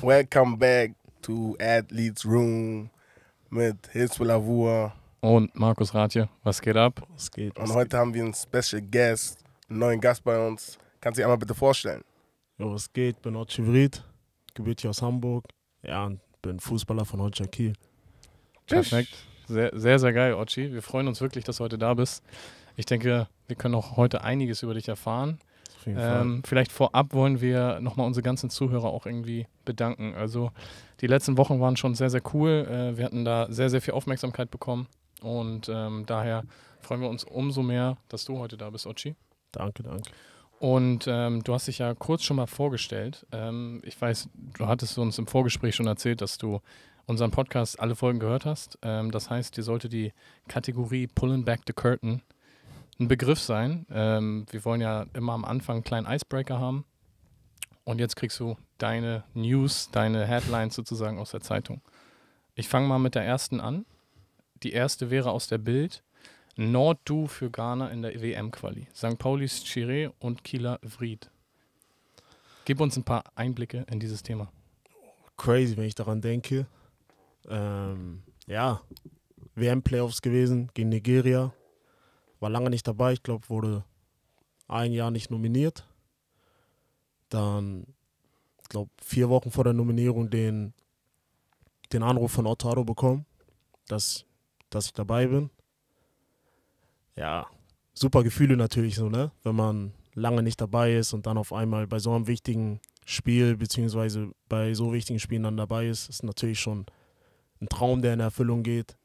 Welcome back to Athletes Room mit Hilswil Lavour. Und Markus Ratje, was geht ab? Was geht? Und was heute geht? haben wir einen Special Guest, einen neuen Gast bei uns. Kannst du dich einmal bitte vorstellen? Jo, was geht? Bin Otschi Vrid, gebürtig aus Hamburg. Ja, und bin Fußballer von Holstein Kiel. Perfekt. Sehr, sehr, sehr geil, Otschi. Wir freuen uns wirklich, dass du heute da bist. Ich denke, wir können auch heute einiges über dich erfahren. Auf jeden ähm, Fall. Vielleicht vorab wollen wir nochmal unsere ganzen Zuhörer auch irgendwie bedanken. Also die letzten Wochen waren schon sehr, sehr cool. Äh, wir hatten da sehr, sehr viel Aufmerksamkeit bekommen. Und ähm, daher freuen wir uns umso mehr, dass du heute da bist, Ochi. Danke, danke. Und ähm, du hast dich ja kurz schon mal vorgestellt. Ähm, ich weiß, du hattest uns im Vorgespräch schon erzählt, dass du unseren Podcast alle Folgen gehört hast. Ähm, das heißt, dir sollte die Kategorie Pulling Back the Curtain ein Begriff sein. Ähm, wir wollen ja immer am Anfang einen kleinen Icebreaker haben. Und jetzt kriegst du deine News, deine Headlines sozusagen aus der Zeitung. Ich fange mal mit der ersten an. Die erste wäre aus der Bild. Norddu für Ghana in der WM-Quali. St. Paulis Chiré und Kieler Vried. Gib uns ein paar Einblicke in dieses Thema. Crazy, wenn ich daran denke. Ähm, ja, WM-Playoffs gewesen gegen Nigeria war lange nicht dabei, ich glaube, wurde ein Jahr nicht nominiert. Dann, ich glaube, vier Wochen vor der Nominierung den, den Anruf von Ottaro bekommen, dass, dass ich dabei bin. Ja, super Gefühle natürlich so, ne? Wenn man lange nicht dabei ist und dann auf einmal bei so einem wichtigen Spiel, beziehungsweise bei so wichtigen Spielen dann dabei ist, ist natürlich schon ein Traum, der in Erfüllung geht.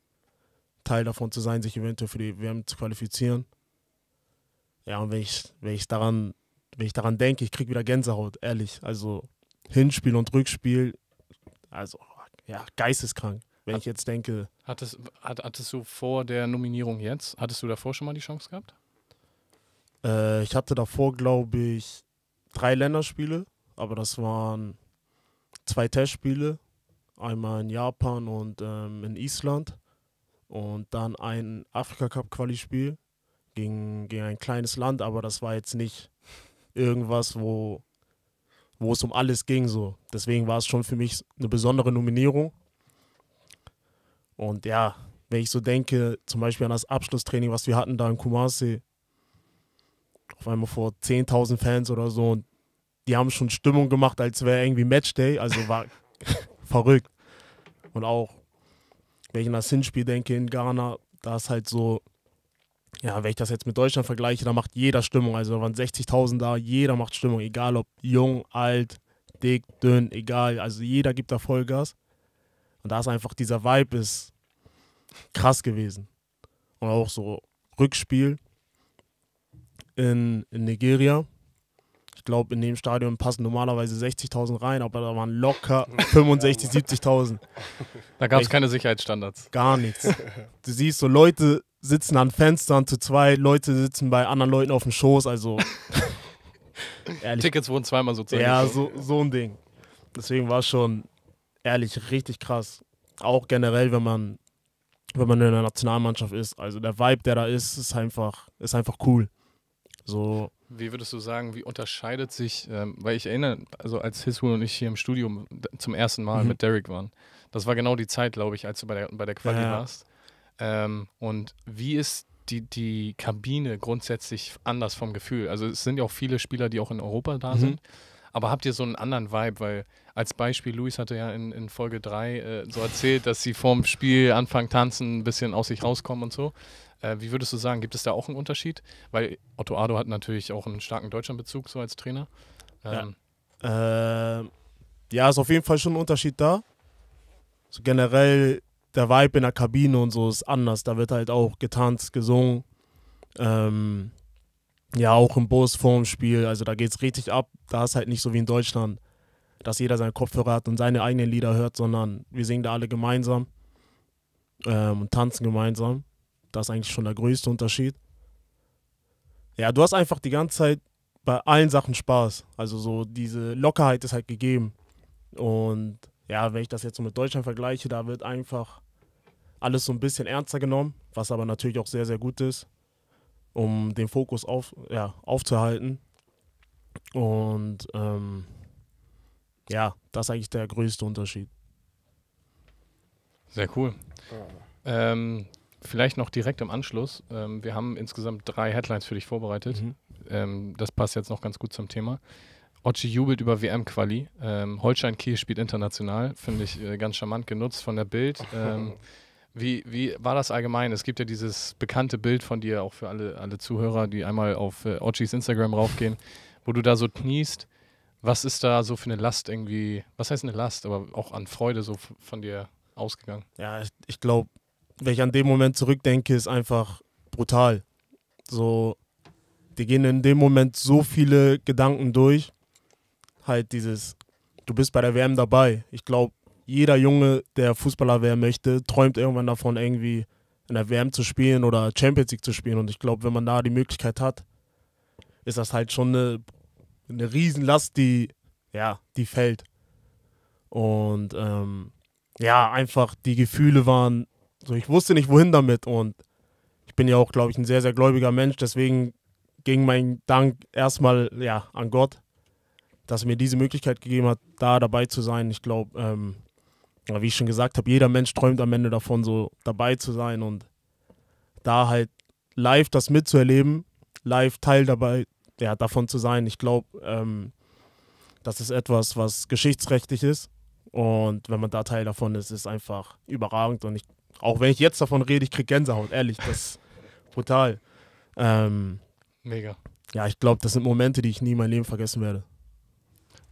Teil davon zu sein, sich eventuell für die WM zu qualifizieren. Ja, und wenn ich, wenn ich daran, wenn ich daran denke, ich kriege wieder Gänsehaut, ehrlich. Also Hinspiel und Rückspiel, also ja, geisteskrank, wenn hat, ich jetzt denke. Hattest, hat, hattest du vor der Nominierung jetzt, hattest du davor schon mal die Chance gehabt? Äh, ich hatte davor, glaube ich, drei Länderspiele, aber das waren zwei Testspiele, einmal in Japan und ähm, in Island. Und dann ein Afrika-Cup-Quali-Spiel gegen, gegen ein kleines Land, aber das war jetzt nicht irgendwas, wo, wo es um alles ging. So. Deswegen war es schon für mich eine besondere Nominierung. Und ja, wenn ich so denke, zum Beispiel an das Abschlusstraining, was wir hatten da in Kumasi, auf einmal vor 10.000 Fans oder so, und die haben schon Stimmung gemacht, als wäre irgendwie Matchday, also war verrückt. Und auch wenn ich an das Hinspiel denke in Ghana, da ist halt so, ja, wenn ich das jetzt mit Deutschland vergleiche, da macht jeder Stimmung. Also da waren 60.000 da, jeder macht Stimmung, egal ob jung, alt, dick, dünn, egal. Also jeder gibt da Vollgas. Und da ist einfach dieser Vibe ist krass gewesen. Und auch so Rückspiel in, in Nigeria, glaube, in dem Stadion passen normalerweise 60.000 rein, aber da waren locker 65, 70.000. Da gab es keine Sicherheitsstandards. Gar nichts. Du siehst so, Leute sitzen an Fenstern zu zwei, Leute sitzen bei anderen Leuten auf dem Schoß, also. ehrlich, Tickets wurden zweimal sozusagen. Ja, so, so ein Ding. Deswegen war es schon, ehrlich, richtig krass. Auch generell, wenn man, wenn man in der Nationalmannschaft ist. Also der Vibe, der da ist, ist einfach, ist einfach cool. So, wie würdest du sagen, wie unterscheidet sich, ähm, weil ich erinnere, also als Hiswool und ich hier im Studium zum ersten Mal mhm. mit Derek waren, das war genau die Zeit, glaube ich, als du bei der, bei der Quali ja. warst. Ähm, und wie ist die, die Kabine grundsätzlich anders vom Gefühl? Also es sind ja auch viele Spieler, die auch in Europa da mhm. sind. Aber habt ihr so einen anderen Vibe? Weil als Beispiel, Luis hatte ja in, in Folge 3 äh, so erzählt, dass sie vorm Spiel anfangen tanzen, ein bisschen aus sich rauskommen und so. Äh, wie würdest du sagen, gibt es da auch einen Unterschied? Weil Otto Ado hat natürlich auch einen starken Deutschlandbezug so als Trainer. Ähm, ja. Äh, ja, ist auf jeden Fall schon ein Unterschied da. So generell der Vibe in der Kabine und so ist anders. Da wird halt auch getanzt, gesungen. Ähm, ja, auch im Bus vorm Spiel. Also da geht es richtig ab. Da ist halt nicht so wie in Deutschland, dass jeder seine Kopfhörer hat und seine eigenen Lieder hört, sondern wir singen da alle gemeinsam ähm, und tanzen gemeinsam. Das ist eigentlich schon der größte Unterschied. Ja, du hast einfach die ganze Zeit bei allen Sachen Spaß. Also so diese Lockerheit ist halt gegeben. Und ja, wenn ich das jetzt so mit Deutschland vergleiche, da wird einfach alles so ein bisschen ernster genommen, was aber natürlich auch sehr, sehr gut ist, um den Fokus auf, ja, aufzuhalten. Und ähm, ja, das ist eigentlich der größte Unterschied. Sehr cool. Ähm, Vielleicht noch direkt im Anschluss. Ähm, wir haben insgesamt drei Headlines für dich vorbereitet. Mhm. Ähm, das passt jetzt noch ganz gut zum Thema. Ochi jubelt über WM-Quali. Ähm, Holstein Kiel spielt international. Finde ich äh, ganz charmant genutzt von der Bild. Ähm, wie, wie war das allgemein? Es gibt ja dieses bekannte Bild von dir, auch für alle, alle Zuhörer, die einmal auf äh, Ochis Instagram raufgehen, wo du da so kniest. Was ist da so für eine Last irgendwie, was heißt eine Last, aber auch an Freude so von dir ausgegangen? Ja, ich, ich glaube, wenn ich an den Moment zurückdenke, ist einfach brutal. So, die gehen in dem Moment so viele Gedanken durch. Halt dieses, du bist bei der WM dabei. Ich glaube, jeder Junge, der Fußballer werden möchte, träumt irgendwann davon, irgendwie in der WM zu spielen oder Champions League zu spielen. Und ich glaube, wenn man da die Möglichkeit hat, ist das halt schon eine, eine Riesenlast, die, ja, die fällt. Und ähm, ja, einfach die Gefühle waren so, ich wusste nicht, wohin damit. Und ich bin ja auch, glaube ich, ein sehr, sehr gläubiger Mensch. Deswegen ging mein Dank erstmal ja, an Gott, dass er mir diese Möglichkeit gegeben hat, da dabei zu sein. Ich glaube, ähm, wie ich schon gesagt habe, jeder Mensch träumt am Ende davon, so dabei zu sein und da halt live das mitzuerleben, live Teil dabei, ja, davon zu sein. Ich glaube, ähm, das ist etwas, was geschichtsrechtlich ist. Und wenn man da Teil davon ist, ist einfach überragend. Und ich auch wenn ich jetzt davon rede, ich krieg Gänsehaut, ehrlich, das ist brutal. Ähm, Mega. Ja, ich glaube, das sind Momente, die ich nie in meinem Leben vergessen werde.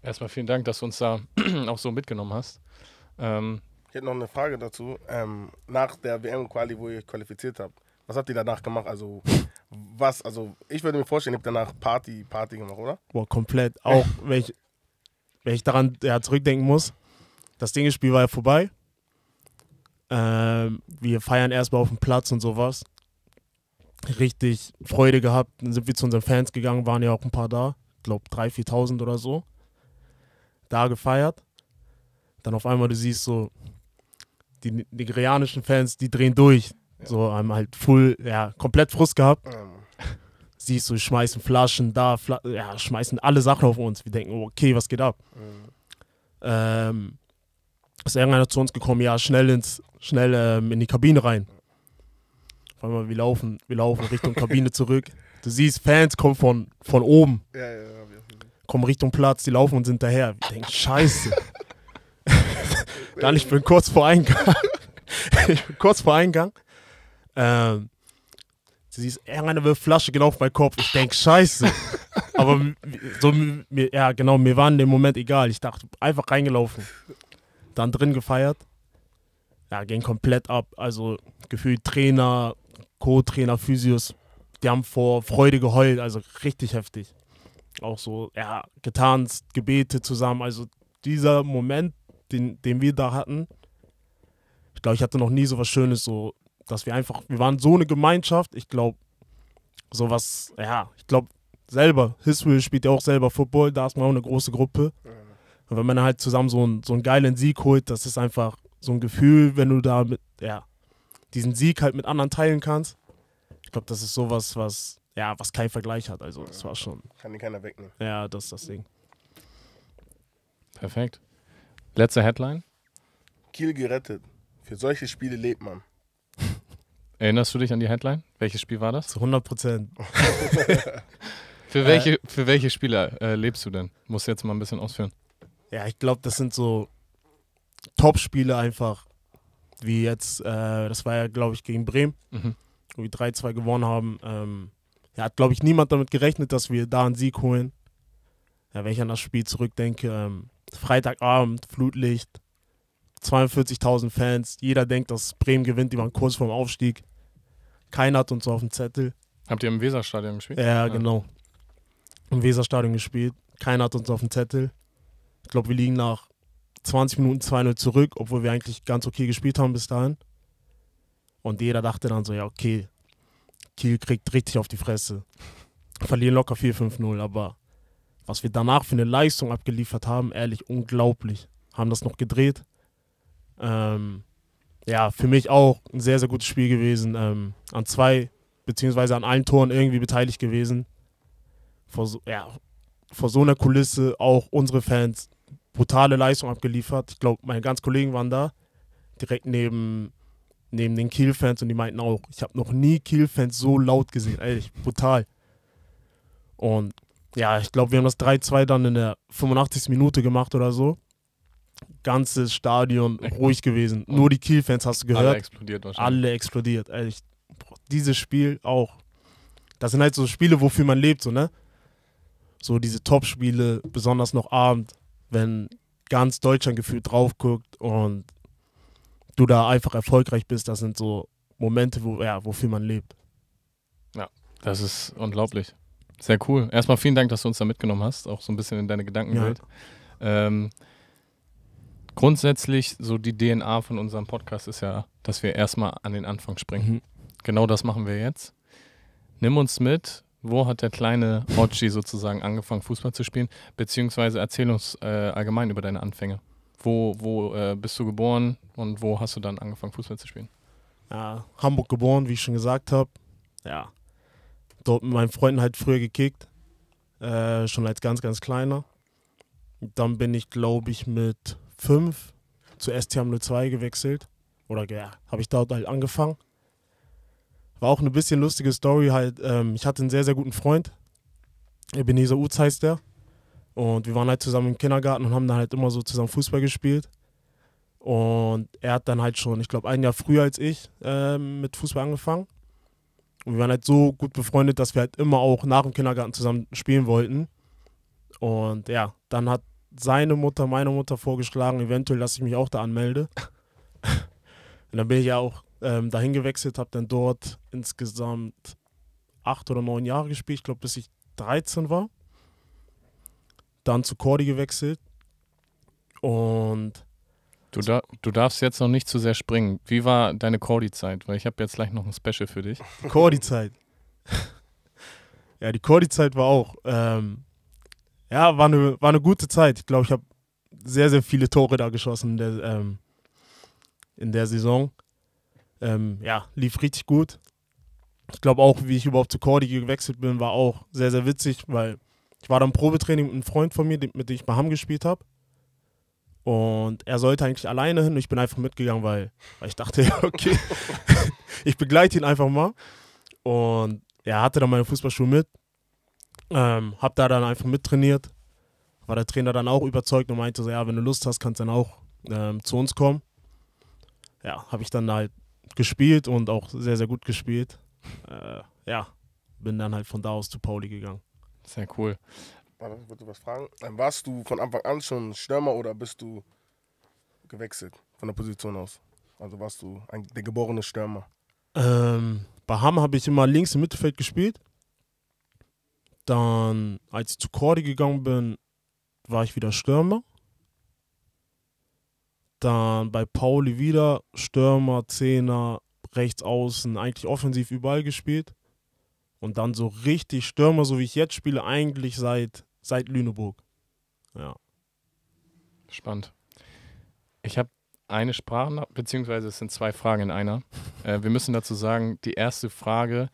Erstmal vielen Dank, dass du uns da auch so mitgenommen hast. Ähm, ich hätte noch eine Frage dazu. Ähm, nach der WM-Quali, wo ihr qualifiziert habt, was habt ihr danach gemacht? Also, was? Also, ich würde mir vorstellen, ihr habt danach Party, Party gemacht, oder? Boah, komplett. Auch wenn ich, wenn ich daran ja, zurückdenken muss, das Ding, war ja vorbei. Ähm, wir feiern erstmal auf dem Platz und sowas. Richtig Freude gehabt. Dann sind wir zu unseren Fans gegangen, waren ja auch ein paar da. Ich glaube 3.000, 4.000 oder so. Da gefeiert. Dann auf einmal, du siehst so, die nigerianischen Fans, die drehen durch. Ja. So haben halt full, ja, komplett Frust gehabt. Ja. Siehst du, schmeißen Flaschen da, Fl ja, schmeißen alle Sachen auf uns. Wir denken, okay, was geht ab? Ja. Ähm, ist irgendeiner zu uns gekommen, ja, schnell ins schnell ähm, in die Kabine rein. Auf einmal, wir laufen, wir laufen Richtung Kabine zurück. Du siehst, Fans kommen von, von oben. Ja, ja, ja. Kommen Richtung Platz, die laufen und sind daher. Ich denke, scheiße. Dann, ich bin kurz vor Eingang. ich bin kurz vor Eingang. Ähm, du siehst, irgendeine will Flasche genau auf meinen Kopf. Ich denke, scheiße. Aber so, mir, ja, genau, mir war in dem Moment egal. Ich dachte, einfach reingelaufen. Dann drin gefeiert ja, gehen komplett ab. Also gefühlt Trainer, Co-Trainer, Physios, die haben vor Freude geheult, also richtig heftig. Auch so, ja, getanzt, gebetet zusammen. Also dieser Moment, den, den wir da hatten, ich glaube, ich hatte noch nie so was Schönes, so, dass wir einfach, wir waren so eine Gemeinschaft. Ich glaube, sowas, ja, ich glaube, selber, Hiswell spielt ja auch selber Football, da ist man auch eine große Gruppe. Und wenn man halt zusammen so, ein, so einen geilen Sieg holt, das ist einfach so ein Gefühl, wenn du da mit, ja, diesen Sieg halt mit anderen teilen kannst. Ich glaube, das ist sowas, was, ja, was kein Vergleich hat. Also, das war schon. Kann dir keiner wegnehmen. Ja, das ist das Ding. Perfekt. Letzte Headline. Kiel gerettet. Für solche Spiele lebt man. Erinnerst du dich an die Headline? Welches Spiel war das? Zu 100 Prozent. für, welche, für welche Spieler äh, lebst du denn? Muss jetzt mal ein bisschen ausführen. Ja, ich glaube, das sind so Top-Spiele einfach, wie jetzt, äh, das war ja, glaube ich, gegen Bremen, mhm. wo wir 3-2 gewonnen haben. Ähm, ja, hat, glaube ich, niemand damit gerechnet, dass wir da einen Sieg holen. Ja, wenn ich an das Spiel zurückdenke, ähm, Freitagabend, Flutlicht, 42.000 Fans, jeder denkt, dass Bremen gewinnt, die waren kurz vorm Aufstieg. Keiner hat uns auf dem Zettel. Habt ihr im Weserstadion gespielt? Ja, ja. genau. Im Weserstadion gespielt. Keiner hat uns auf dem Zettel. Ich glaube, wir liegen nach 20 Minuten 2-0 zurück, obwohl wir eigentlich ganz okay gespielt haben bis dahin. Und jeder dachte dann so, ja, okay, Kiel kriegt richtig auf die Fresse. Verlieren locker 4-5-0, aber was wir danach für eine Leistung abgeliefert haben, ehrlich, unglaublich. Haben das noch gedreht. Ähm, ja, für mich auch ein sehr, sehr gutes Spiel gewesen. Ähm, an zwei, beziehungsweise an allen Toren irgendwie beteiligt gewesen. Vor so, ja, vor so einer Kulisse auch unsere Fans brutale Leistung abgeliefert. Ich glaube, meine ganzen Kollegen waren da, direkt neben, neben den Kiel-Fans und die meinten auch, ich habe noch nie Kiel-Fans so laut gesehen. Ehrlich, brutal. Und ja, ich glaube, wir haben das 3-2 dann in der 85. Minute gemacht oder so. Ganzes Stadion ruhig gewesen. Nur die Kiel-Fans hast du gehört. Alle explodiert wahrscheinlich. Alle explodiert. Ehrlich, dieses Spiel auch. Das sind halt so Spiele, wofür man lebt, so, ne? So diese Top-Spiele, besonders noch Abend wenn ganz Deutschland gefühlt drauf guckt und du da einfach erfolgreich bist, das sind so Momente, wo, ja, wofür man lebt. Ja, das ist unglaublich. Sehr cool. Erstmal vielen Dank, dass du uns da mitgenommen hast, auch so ein bisschen in deine Gedankenwelt. Ja. Ähm, grundsätzlich, so die DNA von unserem Podcast ist ja, dass wir erstmal an den Anfang springen. Mhm. Genau das machen wir jetzt. Nimm uns mit wo hat der kleine Ochi sozusagen angefangen, Fußball zu spielen? Beziehungsweise erzähl uns äh, allgemein über deine Anfänge. Wo, wo äh, bist du geboren und wo hast du dann angefangen, Fußball zu spielen? Ja, Hamburg geboren, wie ich schon gesagt habe. Ja. Dort mit meinen Freunden halt früher gekickt. Äh, schon als ganz, ganz kleiner. Dann bin ich, glaube ich, mit fünf zu STM02 gewechselt. Oder ja, habe ich dort halt angefangen. War auch eine bisschen lustige Story halt. Ähm, ich hatte einen sehr, sehr guten Freund. Ebenezer Utz heißt der. Und wir waren halt zusammen im Kindergarten und haben dann halt immer so zusammen Fußball gespielt. Und er hat dann halt schon, ich glaube, ein Jahr früher als ich äh, mit Fußball angefangen. Und wir waren halt so gut befreundet, dass wir halt immer auch nach dem Kindergarten zusammen spielen wollten. Und ja, dann hat seine Mutter, meine Mutter vorgeschlagen, eventuell, dass ich mich auch da anmelde. und dann bin ich ja auch ähm, dahin gewechselt, habe dann dort insgesamt acht oder neun Jahre gespielt, ich glaube, bis ich 13 war. Dann zu Cordy gewechselt und. Du, da, du darfst jetzt noch nicht zu sehr springen. Wie war deine Cordy-Zeit? Weil ich habe jetzt gleich noch ein Special für dich. Cordy-Zeit. ja, die Cordy-Zeit war auch. Ähm, ja, war eine, war eine gute Zeit. Ich glaube, ich habe sehr, sehr viele Tore da geschossen in der, ähm, in der Saison ähm, ja, lief richtig gut. Ich glaube auch, wie ich überhaupt zu Cordy gewechselt bin, war auch sehr, sehr witzig, weil ich war dann Probetraining mit einem Freund von mir, mit dem ich bei Ham gespielt habe. Und er sollte eigentlich alleine hin. Ich bin einfach mitgegangen, weil, weil ich dachte, okay, ich begleite ihn einfach mal. Und er hatte dann meine Fußballschuhe mit. Ähm, hab da dann einfach mittrainiert. War der Trainer dann auch überzeugt und meinte so, ja, wenn du Lust hast, kannst du dann auch ähm, zu uns kommen. Ja, habe ich dann halt gespielt und auch sehr, sehr gut gespielt. Äh, äh, ja, bin dann halt von da aus zu Pauli gegangen. Sehr cool. Warte, ich wollte was fragen. Ähm, warst du von Anfang an schon Stürmer oder bist du gewechselt von der Position aus? Also warst du ein, der geborene Stürmer? Ähm, bei Hammer habe ich immer links im Mittelfeld gespielt. Dann, als ich zu Cordy gegangen bin, war ich wieder Stürmer. Dann bei Pauli wieder Stürmer, Zehner, rechts außen, eigentlich offensiv überall gespielt. Und dann so richtig Stürmer, so wie ich jetzt spiele, eigentlich seit, seit Lüneburg. Ja. Spannend. Ich habe eine Sprache, beziehungsweise es sind zwei Fragen in einer. Äh, wir müssen dazu sagen, die erste Frage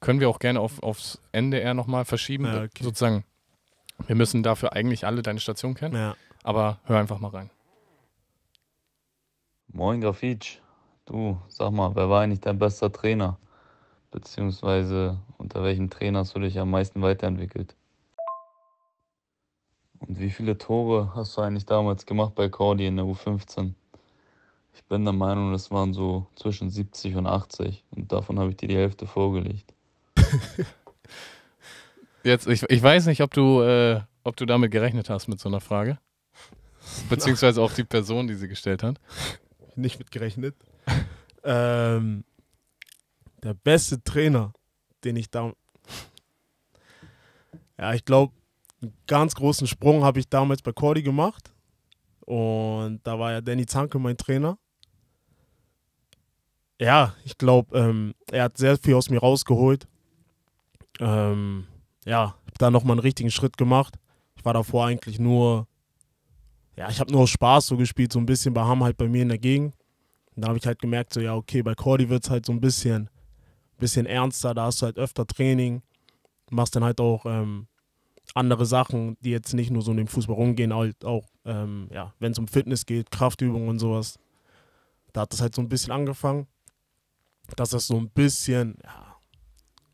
können wir auch gerne auf, aufs eher nochmal verschieben. Ja, okay. Sozusagen, wir müssen dafür eigentlich alle deine Station kennen. Ja. Aber hör einfach mal rein. Moin Grafitsch, du, sag mal, wer war eigentlich dein bester Trainer? Beziehungsweise unter welchem Trainer hast du dich am meisten weiterentwickelt? Und wie viele Tore hast du eigentlich damals gemacht bei Cordy in der U15? Ich bin der Meinung, das waren so zwischen 70 und 80 und davon habe ich dir die Hälfte vorgelegt. Jetzt, ich, ich weiß nicht, ob du, äh, ob du damit gerechnet hast mit so einer Frage. Beziehungsweise auch die Person, die sie gestellt hat nicht mitgerechnet. ähm, der beste Trainer, den ich da. Ja, ich glaube, einen ganz großen Sprung habe ich damals bei Cordy gemacht. Und da war ja Danny Zanke mein Trainer. Ja, ich glaube, ähm, er hat sehr viel aus mir rausgeholt. Ähm, ja, habe da nochmal einen richtigen Schritt gemacht. Ich war davor eigentlich nur ja, ich habe nur aus Spaß so gespielt, so ein bisschen bei Ham halt bei mir in der Gegend. Und da habe ich halt gemerkt, so ja, okay, bei Cordy wird es halt so ein bisschen, bisschen ernster, da hast du halt öfter Training, machst dann halt auch ähm, andere Sachen, die jetzt nicht nur so in dem Fußball rumgehen, halt auch, ähm, ja, wenn es um Fitness geht, Kraftübungen und sowas. Da hat das halt so ein bisschen angefangen, dass das so ein bisschen ja,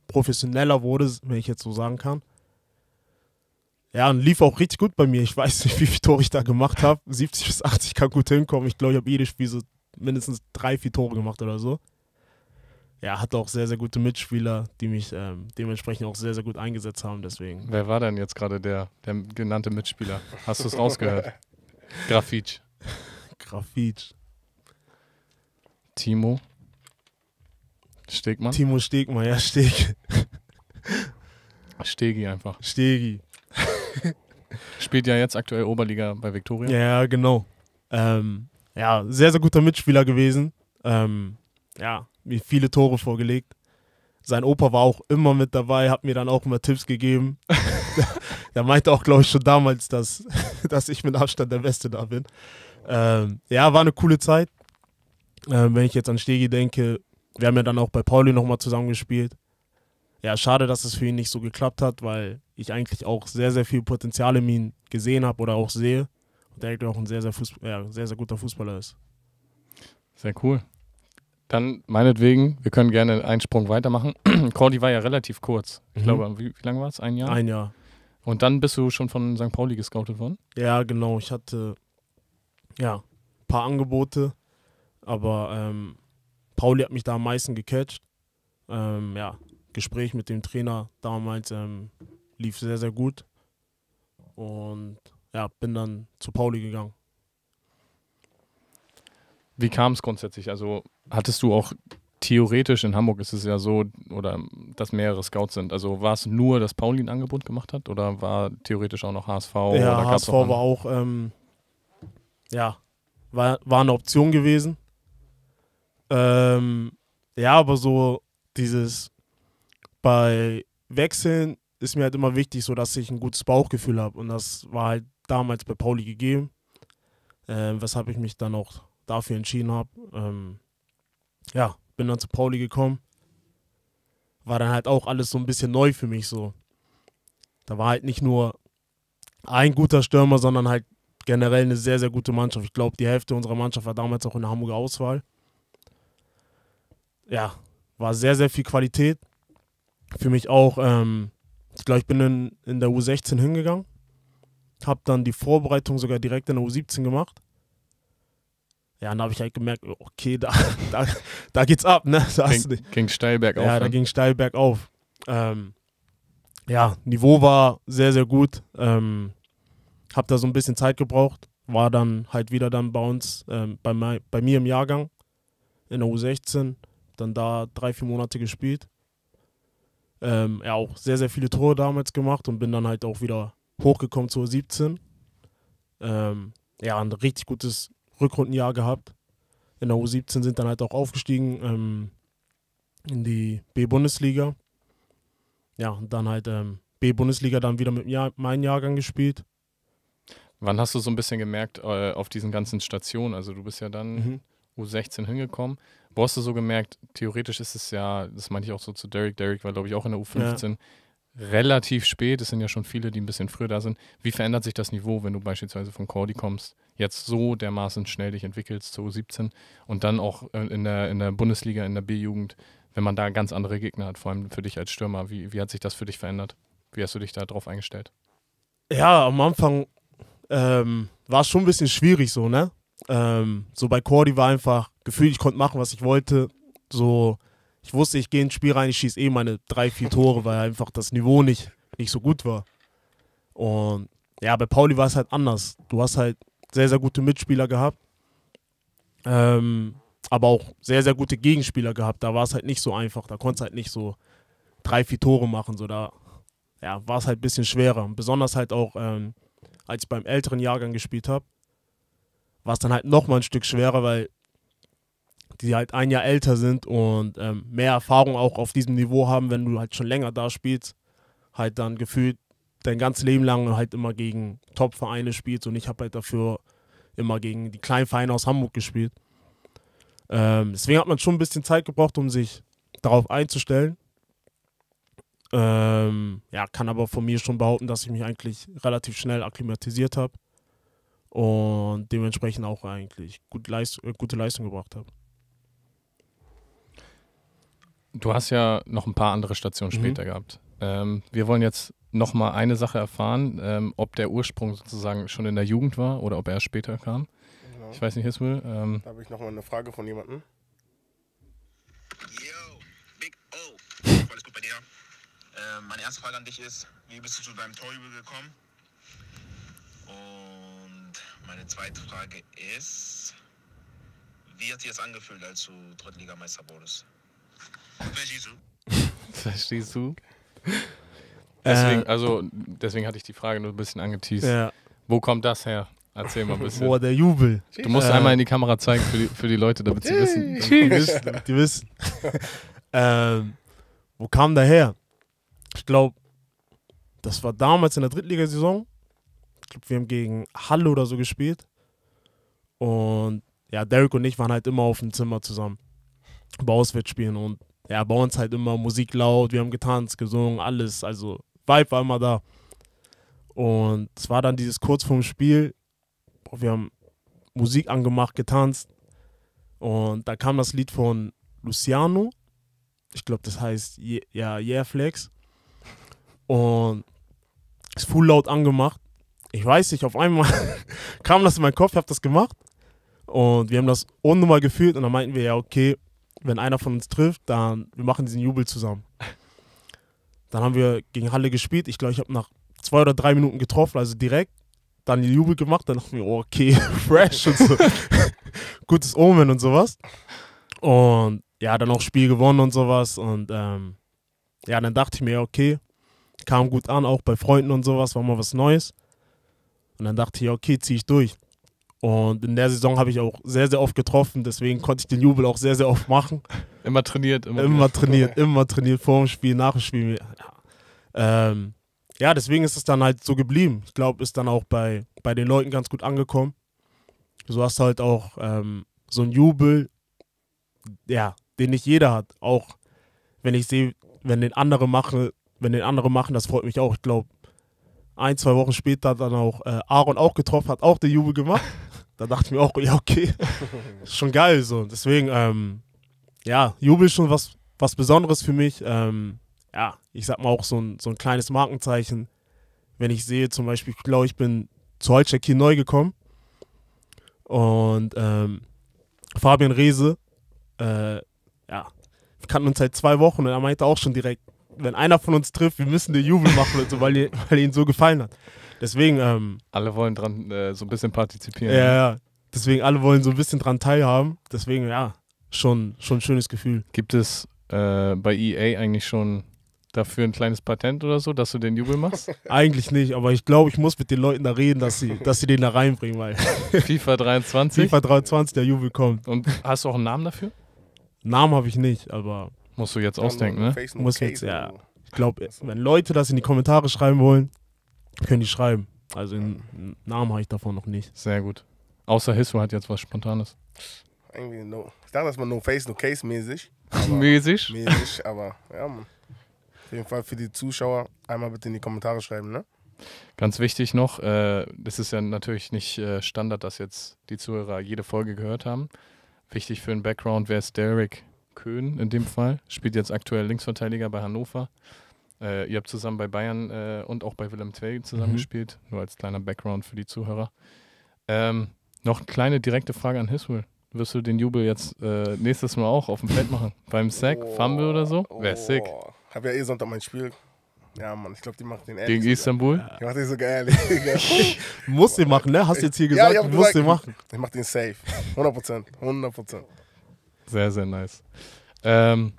professioneller wurde, wenn ich jetzt so sagen kann. Ja, und lief auch richtig gut bei mir. Ich weiß nicht, wie viele Tore ich da gemacht habe. 70 bis 80 kann gut hinkommen. Ich glaube, ich habe jedes Spiel so mindestens drei, vier Tore gemacht oder so. Ja, hatte auch sehr, sehr gute Mitspieler, die mich ähm, dementsprechend auch sehr, sehr gut eingesetzt haben. Deswegen. Wer war denn jetzt gerade der, der genannte Mitspieler? Hast du es rausgehört? Grafitsch. Grafitsch. Timo. Stegmann? Timo Stegmann, ja, Steg. Stegi einfach. Stegi. Spielt ja jetzt aktuell Oberliga bei Viktoria. Ja, genau. Ähm, ja, sehr, sehr guter Mitspieler gewesen. Ähm, ja, mir viele Tore vorgelegt. Sein Opa war auch immer mit dabei, hat mir dann auch immer Tipps gegeben. der meinte auch, glaube ich, schon damals, dass, dass ich mit Abstand der Beste da bin. Ähm, ja, war eine coole Zeit. Ähm, wenn ich jetzt an Stegi denke, wir haben ja dann auch bei Pauli nochmal zusammengespielt. Ja, schade, dass es für ihn nicht so geklappt hat, weil ich eigentlich auch sehr, sehr viel Potenzial in ihm gesehen habe oder auch sehe. Und der eigentlich auch ein sehr, sehr, Fußball, ja, sehr, sehr guter Fußballer ist. Sehr cool. Dann meinetwegen, wir können gerne einen Sprung weitermachen. Cordy war ja relativ kurz. Ich mhm. glaube, wie, wie lange war es? Ein Jahr? Ein Jahr. Und dann bist du schon von St. Pauli gescoutet worden? Ja, genau. Ich hatte ja ein paar Angebote, aber ähm, Pauli hat mich da am meisten gecatcht. Ähm, ja, Gespräch mit dem Trainer damals, ähm, lief sehr, sehr gut. Und ja, bin dann zu Pauli gegangen. Wie kam es grundsätzlich? Also hattest du auch theoretisch in Hamburg ist es ja so, oder dass mehrere Scouts sind. Also war es nur, dass Pauli ein Angebot gemacht hat oder war theoretisch auch noch HSV? Ja, HSV auch war auch, ähm, ja, war, war eine Option gewesen. Ähm, ja, aber so dieses bei Wechseln ist mir halt immer wichtig, so dass ich ein gutes Bauchgefühl habe. Und das war halt damals bei Pauli gegeben, äh, weshalb ich mich dann auch dafür entschieden habe. Ähm, ja, bin dann zu Pauli gekommen. War dann halt auch alles so ein bisschen neu für mich so. Da war halt nicht nur ein guter Stürmer, sondern halt generell eine sehr, sehr gute Mannschaft. Ich glaube, die Hälfte unserer Mannschaft war damals auch in der Hamburger Auswahl. Ja, war sehr, sehr viel Qualität. Für mich auch ähm, ich glaube, ich bin in, in der U16 hingegangen, habe dann die Vorbereitung sogar direkt in der U17 gemacht. Ja, dann habe ich halt gemerkt, okay, da, da, da geht's ab, ne? Da ging, ging steil bergauf. Ja, da ne? ging steil bergauf. Ähm, ja, Niveau war sehr, sehr gut. Ähm, habe da so ein bisschen Zeit gebraucht. War dann halt wieder dann bei uns, ähm, bei, bei mir im Jahrgang in der U16. Dann da drei, vier Monate gespielt. Ähm, ja, auch sehr, sehr viele Tore damals gemacht und bin dann halt auch wieder hochgekommen zur 17. Ähm, ja, ein richtig gutes Rückrundenjahr gehabt. In der U17 sind dann halt auch aufgestiegen ähm, in die B-Bundesliga. Ja, und dann halt ähm, B-Bundesliga dann wieder mit Jahr, meinem Jahrgang gespielt. Wann hast du so ein bisschen gemerkt äh, auf diesen ganzen Stationen? Also du bist ja dann mhm. U16 hingekommen. Wo hast du so gemerkt, theoretisch ist es ja, das meinte ich auch so zu Derek, Derek war glaube ich auch in der U15, ja. relativ spät, es sind ja schon viele, die ein bisschen früher da sind. Wie verändert sich das Niveau, wenn du beispielsweise von Cordy kommst, jetzt so dermaßen schnell dich entwickelst zur U17 und dann auch äh, in der, in der Bundesliga, in der B-Jugend, wenn man da ganz andere Gegner hat, vor allem für dich als Stürmer, wie, wie hat sich das für dich verändert? Wie hast du dich da drauf eingestellt? Ja, am Anfang ähm, war es schon ein bisschen schwierig so, ne? Ähm, so bei Cordy war einfach, gefühlt, ich konnte machen, was ich wollte. So, ich wusste, ich gehe ins Spiel rein, ich schieße eh meine drei, vier Tore, weil einfach das Niveau nicht, nicht so gut war. Und ja, bei Pauli war es halt anders. Du hast halt sehr, sehr gute Mitspieler gehabt, ähm, aber auch sehr, sehr gute Gegenspieler gehabt. Da war es halt nicht so einfach. Da konntest halt nicht so drei, vier Tore machen. So, da ja, war es halt ein bisschen schwerer. Besonders halt auch, ähm, als ich beim älteren Jahrgang gespielt habe, war es dann halt nochmal ein Stück schwerer, weil die halt ein Jahr älter sind und ähm, mehr Erfahrung auch auf diesem Niveau haben, wenn du halt schon länger da spielst, halt dann gefühlt dein ganzes Leben lang halt immer gegen Top-Vereine spielst und ich habe halt dafür immer gegen die kleinen Vereine aus Hamburg gespielt. Ähm, deswegen hat man schon ein bisschen Zeit gebraucht, um sich darauf einzustellen. Ähm, ja, kann aber von mir schon behaupten, dass ich mich eigentlich relativ schnell akklimatisiert habe und dementsprechend auch eigentlich gut Leist äh, gute Leistung gebracht habe. Du hast ja noch ein paar andere Stationen mhm. später mhm. gehabt. Ähm, wir wollen jetzt noch mal eine Sache erfahren, ähm, ob der Ursprung sozusagen schon in der Jugend war oder ob er später kam. Ja. Ich weiß nicht, Hismel. Ähm, da habe ich noch mal eine Frage von jemandem. Yo, Big O. Alles gut bei dir? Äh, meine erste Frage an dich ist, wie bist du zu deinem Torjubel gekommen? Und meine zweite Frage ist, wie hat sich das angefühlt, als du Drittligameister wurdest? Verstehst du? Verstehst du? Deswegen, äh, also, deswegen hatte ich die Frage nur ein bisschen angeteased. Ja. Wo kommt das her? Erzähl mal ein bisschen. Boah, der Jubel. Du musst äh, einmal in die Kamera zeigen für die, für die Leute, damit sie wissen. Die wissen. Die wissen. ähm, wo kam der her? Ich glaube, das war damals in der Drittligasaison. Ich glaube, wir haben gegen Halle oder so gespielt. Und ja, Derek und ich waren halt immer auf dem Zimmer zusammen. Bei Auswärtsspielen. Und ja, bei uns halt immer Musik laut, wir haben getanzt, gesungen, alles. Also Vibe war immer da. Und es war dann dieses kurz vorm Spiel, wir haben Musik angemacht, getanzt. Und da kam das Lied von Luciano. Ich glaube, das heißt ja, Yeah Flex. Und ist full laut angemacht. Ich weiß nicht, auf einmal kam das in meinen Kopf, ich habe das gemacht. Und wir haben das ohne mal gefühlt und dann meinten wir, ja, okay, wenn einer von uns trifft, dann wir machen diesen Jubel zusammen. Dann haben wir gegen Halle gespielt. Ich glaube, ich habe nach zwei oder drei Minuten getroffen, also direkt. Dann den Jubel gemacht. Dann dachten wir, oh, okay, fresh und so. Gutes Omen und sowas. Und ja, dann auch Spiel gewonnen und sowas. Und ähm, ja, dann dachte ich mir, okay, kam gut an, auch bei Freunden und sowas, war mal was Neues. Und dann dachte ich, okay, ziehe ich durch. Und in der Saison habe ich auch sehr, sehr oft getroffen, deswegen konnte ich den Jubel auch sehr, sehr oft machen. Immer trainiert, immer, immer trainiert, immer trainiert, vor dem Spiel, nach dem Spiel. Ja. Ähm, ja, deswegen ist es dann halt so geblieben. Ich glaube, ist dann auch bei, bei den Leuten ganz gut angekommen. So hast halt auch ähm, so einen Jubel, ja, den nicht jeder hat. Auch wenn ich sehe, wenn den andere machen, wenn den andere machen, das freut mich auch. Ich glaube, ein, zwei Wochen später hat dann auch äh, Aaron auch getroffen, hat auch den Jubel gemacht. Da dachte ich mir auch, ja, okay, ist schon geil so. Deswegen, ähm, ja, Jubel ist schon was, was Besonderes für mich. Ähm, ja, ich sag mal auch so ein, so ein kleines Markenzeichen. Wenn ich sehe, zum Beispiel, ich glaube, ich bin zu Holzcheck hier neu gekommen. Und ähm, Fabian Reese, äh, ja, wir kannten uns seit zwei Wochen und er meinte auch schon direkt, wenn einer von uns trifft, wir müssen den Jubel machen und so, weil, die, weil ihnen so gefallen hat. Deswegen. Ähm, alle wollen dran äh, so ein bisschen partizipieren. Ja, ja. Deswegen, alle wollen so ein bisschen dran teilhaben. Deswegen, ja, schon, schon ein schönes Gefühl. Gibt es äh, bei EA eigentlich schon dafür ein kleines Patent oder so, dass du den Jubel machst? Eigentlich nicht, aber ich glaube, ich muss mit den Leuten da reden, dass sie, dass sie den da reinbringen, weil. FIFA 23? FIFA 23, der Jubel kommt. Und hast du auch einen Namen dafür? Namen habe ich nicht, aber Musst du jetzt ausdenken, ne? Muss jetzt, ja. Ich glaube, wenn Leute das in die Kommentare schreiben wollen, können die schreiben. Also einen Namen habe ich davon noch nicht. Sehr gut. Außer Hisso hat jetzt was Spontanes. Irgendwie no. Ich dachte, das war No Face, No Case mäßig. mäßig? Mäßig, aber ja, man. Auf jeden Fall für die Zuschauer einmal bitte in die Kommentare schreiben, ne? Ganz wichtig noch, äh, das ist ja natürlich nicht äh, Standard, dass jetzt die Zuhörer jede Folge gehört haben. Wichtig für den Background, wer ist Derek? Köhn in dem Fall, spielt jetzt aktuell Linksverteidiger bei Hannover. Äh, ihr habt zusammen bei Bayern äh, und auch bei Willem Twell zusammengespielt, mhm. nur als kleiner Background für die Zuhörer. Ähm, noch eine kleine direkte Frage an Hiswell. Wirst du den Jubel jetzt äh, nächstes Mal auch auf dem Feld machen? Beim Sack, oh, Fumble oder so? Wäre oh. sick. Hab ja eh Sonntag mein Spiel. Ja, Mann, ich glaube, die macht den ehrlich. Gegen Istanbul? Ich mach macht den sogar ehrlich. muss den machen, ne? Hast du jetzt hier gesagt, ja, ich gesagt, muss den machen. Ich mach den safe. 100 Prozent. 100 Prozent. Sehr, sehr nice. Ähm,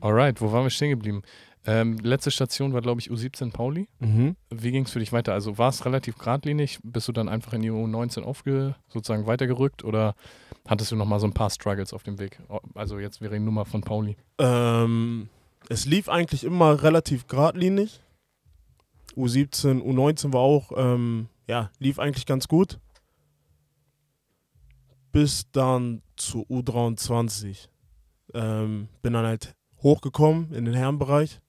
alright, wo waren wir stehen geblieben? Ähm, letzte Station war, glaube ich, U17 Pauli. Mhm. Wie ging es für dich weiter? Also war es relativ geradlinig? Bist du dann einfach in die U19 aufge sozusagen weitergerückt oder hattest du nochmal so ein paar Struggles auf dem Weg? Also jetzt wäre die Nummer von Pauli. Ähm, es lief eigentlich immer relativ geradlinig. U17, U19 war auch, ähm, ja, lief eigentlich ganz gut bis dann zu U23. Ähm, bin dann halt hochgekommen in den Herrenbereich.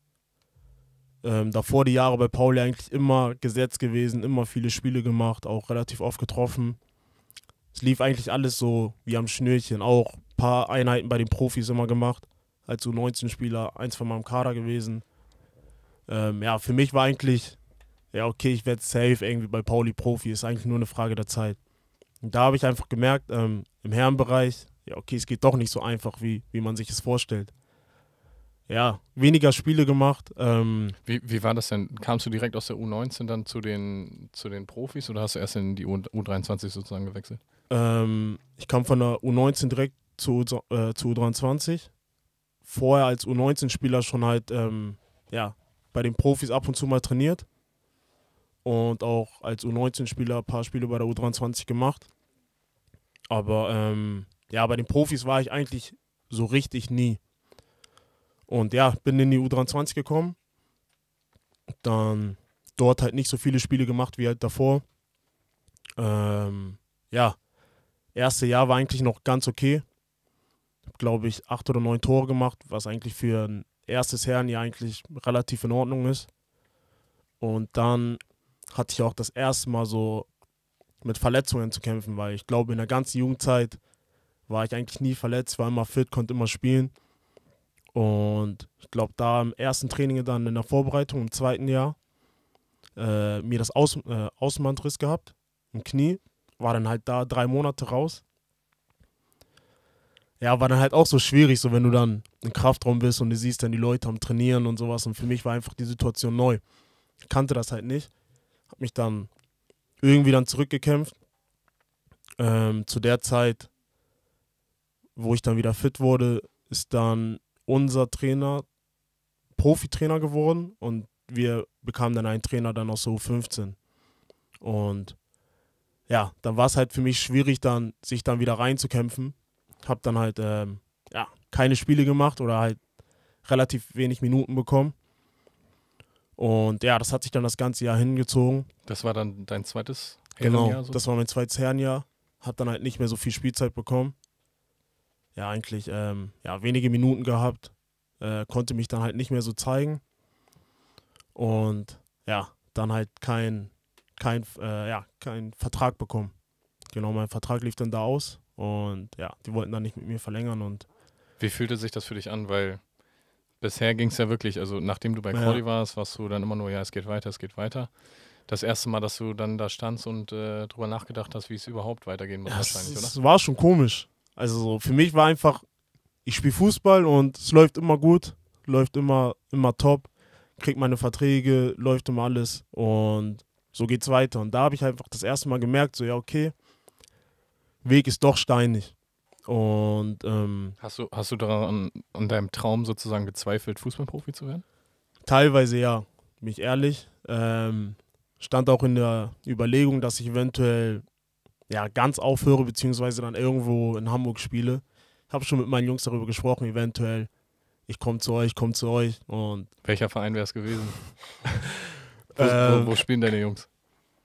Ähm, davor die Jahre bei Pauli eigentlich immer gesetzt gewesen, immer viele Spiele gemacht, auch relativ oft getroffen. Es lief eigentlich alles so wie am Schnürchen. Auch ein paar Einheiten bei den Profis immer gemacht. Als U19-Spieler, eins von meinem Kader gewesen. Ähm, ja, für mich war eigentlich, ja, okay, ich werde safe irgendwie bei Pauli Profi. Ist eigentlich nur eine Frage der Zeit. Und da habe ich einfach gemerkt, ähm, im Herrenbereich, ja, okay, es geht doch nicht so einfach, wie, wie man sich es vorstellt. Ja, weniger Spiele gemacht. Ähm, wie, wie war das denn? Kamst du direkt aus der U19 dann zu den, zu den Profis oder hast du erst in die U, 23 sozusagen gewechselt? Ähm, ich kam von der U19 direkt zu, äh, zu U23. Vorher als U19-Spieler schon halt ähm, ja, bei den Profis ab und zu mal trainiert und auch als U19-Spieler ein paar Spiele bei der U23 gemacht. Aber ähm, ja, bei den Profis war ich eigentlich so richtig nie. Und ja, bin in die U23 gekommen. Dann dort halt nicht so viele Spiele gemacht wie halt davor. Ähm, ja, erste Jahr war eigentlich noch ganz okay. Hab, glaube ich, acht oder neun Tore gemacht, was eigentlich für ein erstes Herrenjahr eigentlich relativ in Ordnung ist. Und dann hatte ich auch das erste Mal so mit Verletzungen zu kämpfen, weil ich glaube, in der ganzen Jugendzeit war ich eigentlich nie verletzt, war immer fit, konnte immer spielen. Und ich glaube, da im ersten Training dann in der Vorbereitung, im zweiten Jahr, äh, mir das Aus, äh, Außenbandriss gehabt, im Knie, war dann halt da drei Monate raus. Ja, war dann halt auch so schwierig, so wenn du dann im Kraftraum bist und du siehst dann die Leute am Trainieren und sowas. Und für mich war einfach die Situation neu. Ich kannte das halt nicht. Hab mich dann irgendwie dann zurückgekämpft. Ähm, zu der Zeit, wo ich dann wieder fit wurde, ist dann unser Trainer Profitrainer geworden und wir bekamen dann einen Trainer dann aus so 15. Und ja, dann war es halt für mich schwierig, dann sich dann wieder reinzukämpfen. Hab dann halt ähm, ja, keine Spiele gemacht oder halt relativ wenig Minuten bekommen. Und ja, das hat sich dann das ganze Jahr hingezogen. Das war dann dein zweites genau, Herrenjahr? Genau, so? das war mein zweites Herrenjahr. Hat dann halt nicht mehr so viel Spielzeit bekommen. Ja, eigentlich ähm, ja, wenige Minuten gehabt. Äh, konnte mich dann halt nicht mehr so zeigen. Und ja, dann halt kein, kein, äh, ja, kein Vertrag bekommen. Genau, mein Vertrag lief dann da aus. Und ja, die wollten dann nicht mit mir verlängern. und Wie fühlte sich das für dich an? Weil Bisher ging es ja wirklich, also nachdem du bei Cordy ja. warst, warst du dann immer nur, ja, es geht weiter, es geht weiter. Das erste Mal, dass du dann da standst und äh, drüber nachgedacht hast, wie es überhaupt weitergehen muss, ja, wahrscheinlich, oder? Das war schon komisch. Also so, für mich war einfach, ich spiele Fußball und es läuft immer gut, läuft immer, immer top, krieg meine Verträge, läuft immer alles und so geht's weiter. Und da habe ich einfach das erste Mal gemerkt, so ja, okay, Weg ist doch steinig. Und ähm, hast du, hast du daran an deinem Traum sozusagen gezweifelt, Fußballprofi zu werden? Teilweise ja, mich ehrlich. Ähm, stand auch in der Überlegung, dass ich eventuell ja, ganz aufhöre, beziehungsweise dann irgendwo in Hamburg spiele. Ich habe schon mit meinen Jungs darüber gesprochen, eventuell. Ich komme zu euch, komme zu euch. Und Welcher Verein wäre es gewesen? wo, ähm, wo, äh, spielen deine Jungs?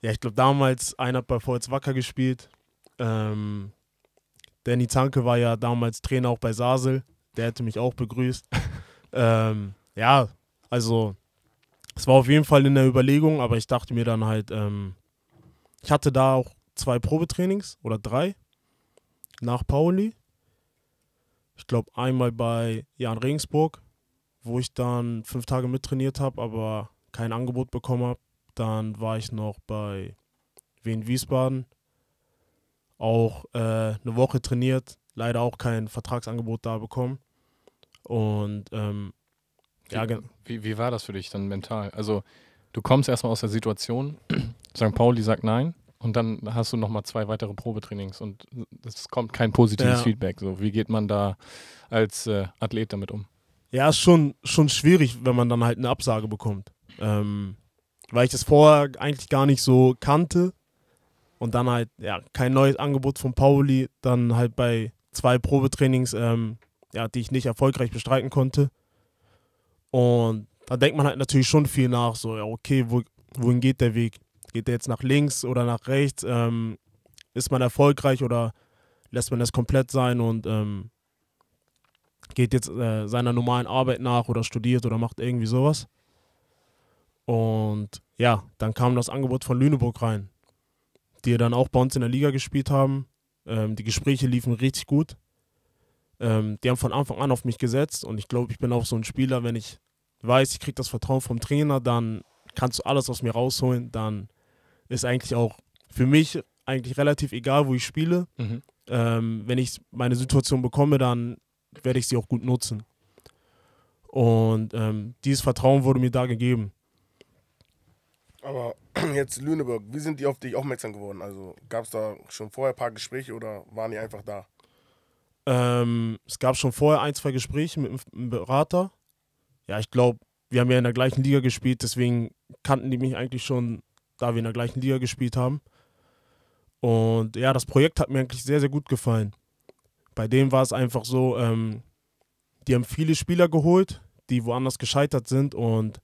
Ja, ich glaube, damals einer hat bei Volz Wacker gespielt. Ähm, Danny Zanke war ja damals Trainer auch bei Sasel. Der hätte mich auch begrüßt. ähm, ja, also es war auf jeden Fall in der Überlegung, aber ich dachte mir dann halt, ähm, ich hatte da auch zwei Probetrainings oder drei nach Pauli. Ich glaube einmal bei Jan Regensburg, wo ich dann fünf Tage mittrainiert habe, aber kein Angebot bekommen habe. Dann war ich noch bei Wien Wiesbaden auch äh, eine Woche trainiert, leider auch kein Vertragsangebot da bekommen. Und ähm, wie, ja, genau. Wie, wie war das für dich dann mental? Also, du kommst erstmal aus der Situation, St. Pauli sagt nein und dann hast du nochmal zwei weitere Probetrainings und es kommt kein positives ja. Feedback. So, wie geht man da als äh, Athlet damit um? Ja, ist schon, schon schwierig, wenn man dann halt eine Absage bekommt. Ähm, weil ich das vorher eigentlich gar nicht so kannte, und dann halt, ja, kein neues Angebot von Pauli, dann halt bei zwei Probetrainings, ähm, ja, die ich nicht erfolgreich bestreiten konnte. Und da denkt man halt natürlich schon viel nach, so, ja, okay, wo, wohin geht der Weg? Geht der jetzt nach links oder nach rechts? Ähm, ist man erfolgreich oder lässt man das komplett sein und ähm, geht jetzt äh, seiner normalen Arbeit nach oder studiert oder macht irgendwie sowas? Und ja, dann kam das Angebot von Lüneburg rein die dann auch bei uns in der Liga gespielt haben. Ähm, die Gespräche liefen richtig gut. Ähm, die haben von Anfang an auf mich gesetzt und ich glaube, ich bin auch so ein Spieler, wenn ich weiß, ich kriege das Vertrauen vom Trainer, dann kannst du alles aus mir rausholen. Dann ist eigentlich auch für mich eigentlich relativ egal, wo ich spiele. Mhm. Ähm, wenn ich meine Situation bekomme, dann werde ich sie auch gut nutzen. Und ähm, dieses Vertrauen wurde mir da gegeben. Aber jetzt Lüneburg, wie sind die auf dich aufmerksam geworden? Also gab es da schon vorher ein paar Gespräche oder waren die einfach da? Ähm, es gab schon vorher ein, zwei Gespräche mit einem Berater. Ja, ich glaube, wir haben ja in der gleichen Liga gespielt, deswegen kannten die mich eigentlich schon, da wir in der gleichen Liga gespielt haben. Und ja, das Projekt hat mir eigentlich sehr, sehr gut gefallen. Bei dem war es einfach so, ähm, die haben viele Spieler geholt, die woanders gescheitert sind und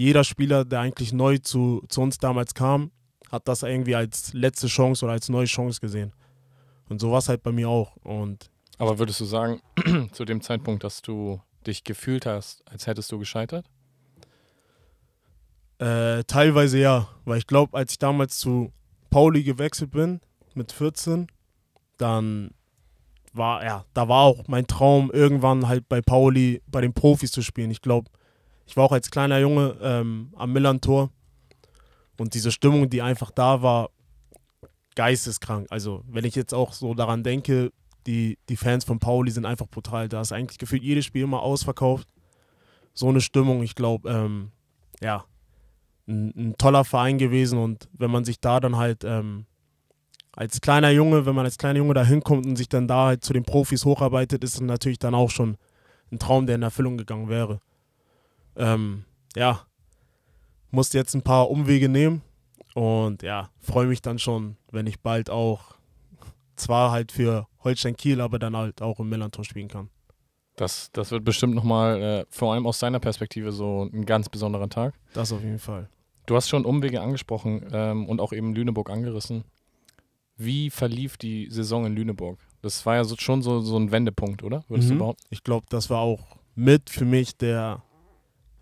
jeder Spieler, der eigentlich neu zu, zu uns damals kam, hat das irgendwie als letzte Chance oder als neue Chance gesehen. Und so war es halt bei mir auch. Und Aber würdest du sagen, zu dem Zeitpunkt, dass du dich gefühlt hast, als hättest du gescheitert? Äh, teilweise ja, weil ich glaube, als ich damals zu Pauli gewechselt bin, mit 14, dann war, ja, da war auch mein Traum, irgendwann halt bei Pauli bei den Profis zu spielen. Ich glaube, ich war auch als kleiner Junge ähm, am Millern-Tor und diese Stimmung, die einfach da war, geisteskrank. Also, wenn ich jetzt auch so daran denke, die, die Fans von Pauli sind einfach brutal. Da ist eigentlich gefühlt jedes Spiel immer ausverkauft. So eine Stimmung, ich glaube, ähm, ja, ein, ein, toller Verein gewesen. Und wenn man sich da dann halt ähm, als kleiner Junge, wenn man als kleiner Junge da hinkommt und sich dann da halt zu den Profis hocharbeitet, ist es natürlich dann auch schon ein Traum, der in Erfüllung gegangen wäre ähm, ja, musste jetzt ein paar Umwege nehmen und ja, freue mich dann schon, wenn ich bald auch zwar halt für Holstein Kiel, aber dann halt auch im Millantor spielen kann. Das, das wird bestimmt nochmal, äh, vor allem aus seiner Perspektive, so ein ganz besonderer Tag. Das auf jeden Fall. Du hast schon Umwege angesprochen ähm, und auch eben Lüneburg angerissen. Wie verlief die Saison in Lüneburg? Das war ja so, schon so, so ein Wendepunkt, oder? Würdest mhm. du Ich glaube, das war auch mit für mich der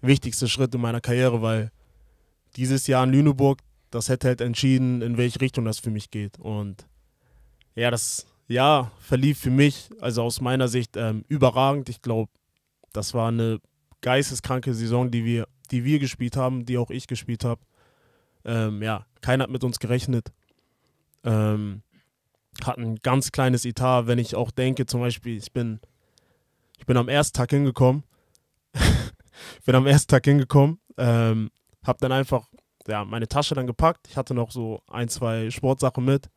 wichtigste Schritt in meiner Karriere, weil dieses Jahr in Lüneburg, das hätte halt entschieden, in welche Richtung das für mich geht. Und ja, das Jahr verlief für mich, also aus meiner Sicht, ähm, überragend. Ich glaube, das war eine geisteskranke Saison, die wir, die wir gespielt haben, die auch ich gespielt habe. Ähm, ja, keiner hat mit uns gerechnet. Ähm, hat ein ganz kleines Etat, wenn ich auch denke, zum Beispiel, ich bin, ich bin am ersten Tag hingekommen bin am ersten Tag hingekommen, ähm, habe dann einfach ja, meine Tasche dann gepackt. Ich hatte noch so ein, zwei Sportsachen mit.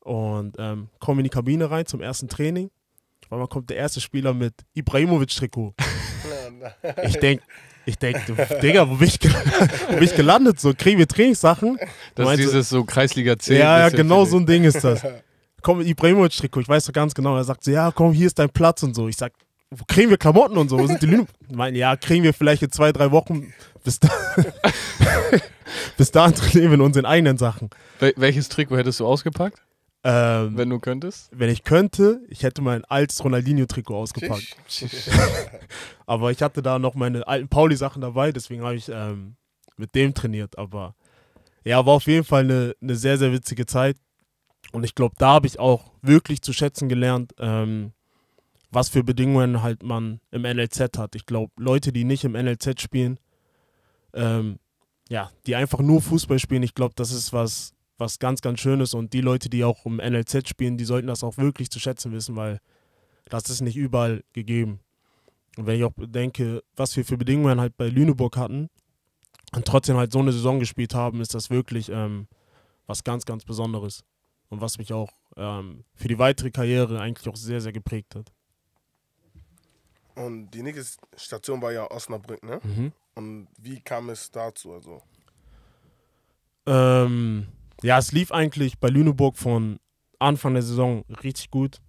Und ähm, komme in die Kabine rein zum ersten Training. Weil man kommt der erste Spieler mit Ibrahimovic-Trikot. Ich denke, ich denk, Digga, wo bin ich, wo bin ich gelandet? So, kriegen wir Trainingssachen? Das ist dieses so Kreisliga 10. Ja, ja, genau so ein Ding ist das. Komm mit Ibrahimovic-Trikot, ich weiß so ganz genau. Er sagt so, ja, komm, hier ist dein Platz und so. Ich sag, kriegen wir Klamotten und so? Wo sind die Lüne? Meinen, ja, kriegen wir vielleicht in zwei, drei Wochen. Bis, da bis dahin trainieren wir in unseren eigenen Sachen. Wel welches Trikot hättest du ausgepackt? Ähm, wenn du könntest? Wenn ich könnte, ich hätte mein altes Ronaldinho-Trikot ausgepackt. aber ich hatte da noch meine alten Pauli-Sachen dabei, deswegen habe ich ähm, mit dem trainiert. Aber ja, war auf jeden Fall eine, eine sehr, sehr witzige Zeit. Und ich glaube, da habe ich auch wirklich zu schätzen gelernt, ähm, was für Bedingungen halt man im NLZ hat. Ich glaube, Leute, die nicht im NLZ spielen, ähm, ja, die einfach nur Fußball spielen, ich glaube, das ist was, was ganz, ganz Schönes. Und die Leute, die auch im NLZ spielen, die sollten das auch wirklich zu schätzen wissen, weil das ist nicht überall gegeben. Und wenn ich auch bedenke, was wir für Bedingungen halt bei Lüneburg hatten und trotzdem halt so eine Saison gespielt haben, ist das wirklich ähm, was ganz, ganz Besonderes. Und was mich auch ähm, für die weitere Karriere eigentlich auch sehr, sehr geprägt hat. Und die nächste Station war ja Osnabrück, ne? Mhm. Und wie kam es dazu? Also? Ähm, ja, es lief eigentlich bei Lüneburg von Anfang der Saison richtig gut.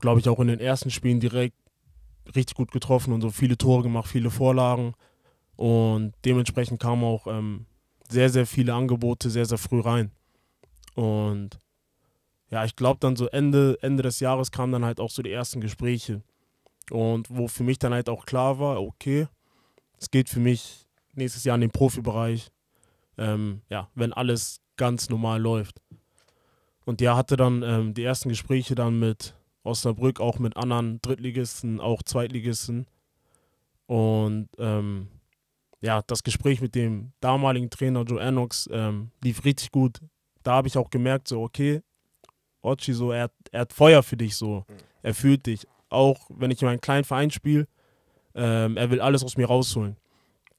Glaube ich auch in den ersten Spielen direkt richtig gut getroffen und so viele Tore gemacht, viele Vorlagen. Und dementsprechend kamen auch ähm, sehr, sehr viele Angebote sehr, sehr früh rein. Und ja, ich glaube dann so Ende, Ende des Jahres kamen dann halt auch so die ersten Gespräche. Und wo für mich dann halt auch klar war, okay, es geht für mich nächstes Jahr in den Profibereich, ähm, ja, wenn alles ganz normal läuft. Und der hatte dann ähm, die ersten Gespräche dann mit Osnabrück, auch mit anderen Drittligisten, auch Zweitligisten. Und ähm, ja, das Gespräch mit dem damaligen Trainer Joe Ennox ähm, lief richtig gut. Da habe ich auch gemerkt, so, okay, Ochi, so, er, er hat Feuer für dich, so, mhm. er fühlt dich auch wenn ich in meinen kleinen Verein spiele. Ähm, er will alles aus mir rausholen.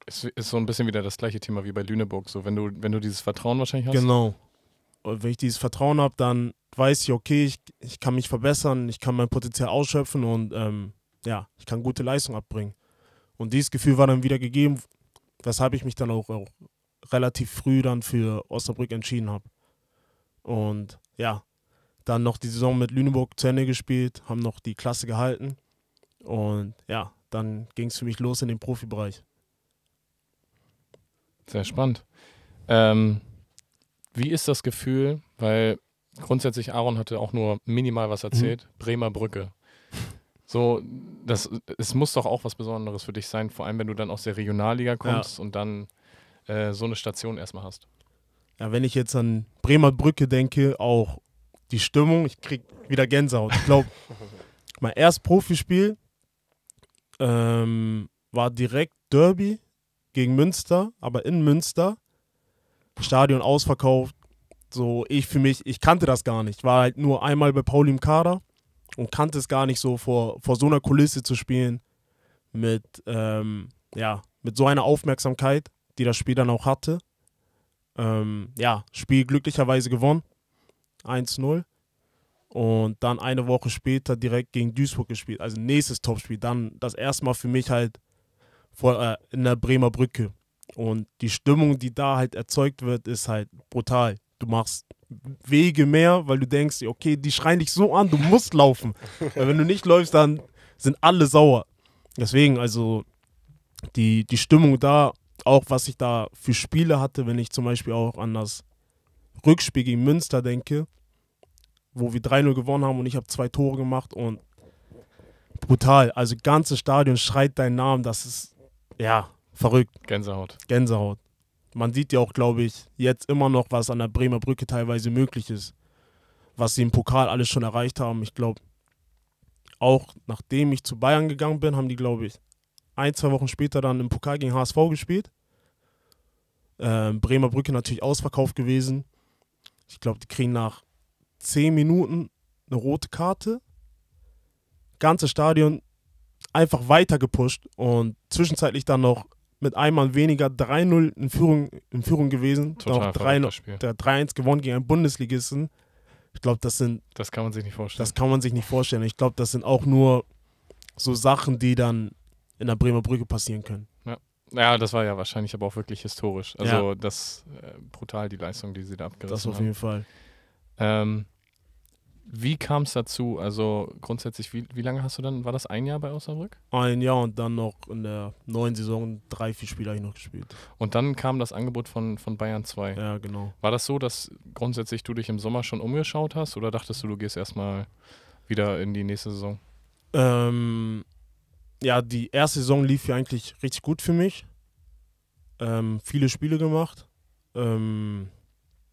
Ist, ist so ein bisschen wieder das gleiche Thema wie bei Lüneburg. So, wenn du, wenn du dieses Vertrauen wahrscheinlich hast. Genau. Und wenn ich dieses Vertrauen habe, dann weiß ich, okay, ich, ich kann mich verbessern, ich kann mein Potenzial ausschöpfen und ähm, ja, ich kann gute Leistung abbringen. Und dieses Gefühl war dann wieder gegeben, weshalb ich mich dann auch, auch relativ früh dann für Osnabrück entschieden habe. Und ja, dann noch die Saison mit Lüneburg zu Ende gespielt, haben noch die Klasse gehalten. Und ja, dann ging es für mich los in den Profibereich. Sehr spannend. Ähm, wie ist das Gefühl, weil grundsätzlich Aaron hatte auch nur minimal was mhm. erzählt, mhm. Bremer Brücke. So, das, es muss doch auch was Besonderes für dich sein, vor allem wenn du dann aus der Regionalliga kommst ja. und dann äh, so eine Station erstmal hast. Ja, wenn ich jetzt an Bremer Brücke denke, auch die Stimmung, ich krieg wieder Gänsehaut. Ich glaube, mein erstes Profispiel ähm, war direkt Derby gegen Münster, aber in Münster. Stadion ausverkauft. So, ich für mich, ich kannte das gar nicht. War halt nur einmal bei Pauli im Kader und kannte es gar nicht so, vor, vor so einer Kulisse zu spielen. Mit, ähm, ja, mit so einer Aufmerksamkeit, die das Spiel dann auch hatte. Ähm, ja, Spiel glücklicherweise gewonnen. 1-0. Und dann eine Woche später direkt gegen Duisburg gespielt. Also nächstes Topspiel. Dann das erste Mal für mich halt vor, äh, in der Bremer Brücke. Und die Stimmung, die da halt erzeugt wird, ist halt brutal. Du machst Wege mehr, weil du denkst, okay, die schreien dich so an, du musst laufen. Weil wenn du nicht läufst, dann sind alle sauer. Deswegen, also die, die Stimmung da, auch was ich da für Spiele hatte, wenn ich zum Beispiel auch an das Rückspiel gegen Münster denke, wo wir 3-0 gewonnen haben und ich habe zwei Tore gemacht und brutal. Also ganzes Stadion schreit deinen Namen, das ist ja verrückt. Gänsehaut. Gänsehaut. Man sieht ja auch, glaube ich, jetzt immer noch, was an der Bremer Brücke teilweise möglich ist. Was sie im Pokal alles schon erreicht haben. Ich glaube, auch nachdem ich zu Bayern gegangen bin, haben die, glaube ich, ein, zwei Wochen später dann im Pokal gegen HSV gespielt. Ähm, Bremer Brücke natürlich ausverkauft gewesen. Ich glaube, die kriegen nach zehn Minuten eine rote Karte. Ganze Stadion einfach weiter gepusht und zwischenzeitlich dann noch mit einmal weniger 3-0 in Führung, in Führung gewesen. Total dann auch 3-1 gewonnen gegen einen Bundesligisten. Ich glaube, das sind. Das kann man sich nicht vorstellen. Das kann man sich nicht vorstellen. Ich glaube, das sind auch nur so Sachen, die dann in der Bremer Brücke passieren können. Ja, das war ja wahrscheinlich aber auch wirklich historisch. Also ja. das äh, brutal, die Leistung, die sie da abgerissen haben. Das auf jeden haben. Fall. Ähm, wie kam es dazu? Also grundsätzlich, wie, wie lange hast du dann, war das ein Jahr bei Osnabrück? Ein Jahr und dann noch in der neuen Saison drei, vier Spiele habe ich noch gespielt. Und dann kam das Angebot von, von Bayern 2. Ja, genau. War das so, dass grundsätzlich du dich im Sommer schon umgeschaut hast oder dachtest du, du gehst erstmal wieder in die nächste Saison? Ähm, ja, die erste Saison lief ja eigentlich richtig gut für mich. Ähm, viele Spiele gemacht. Ähm,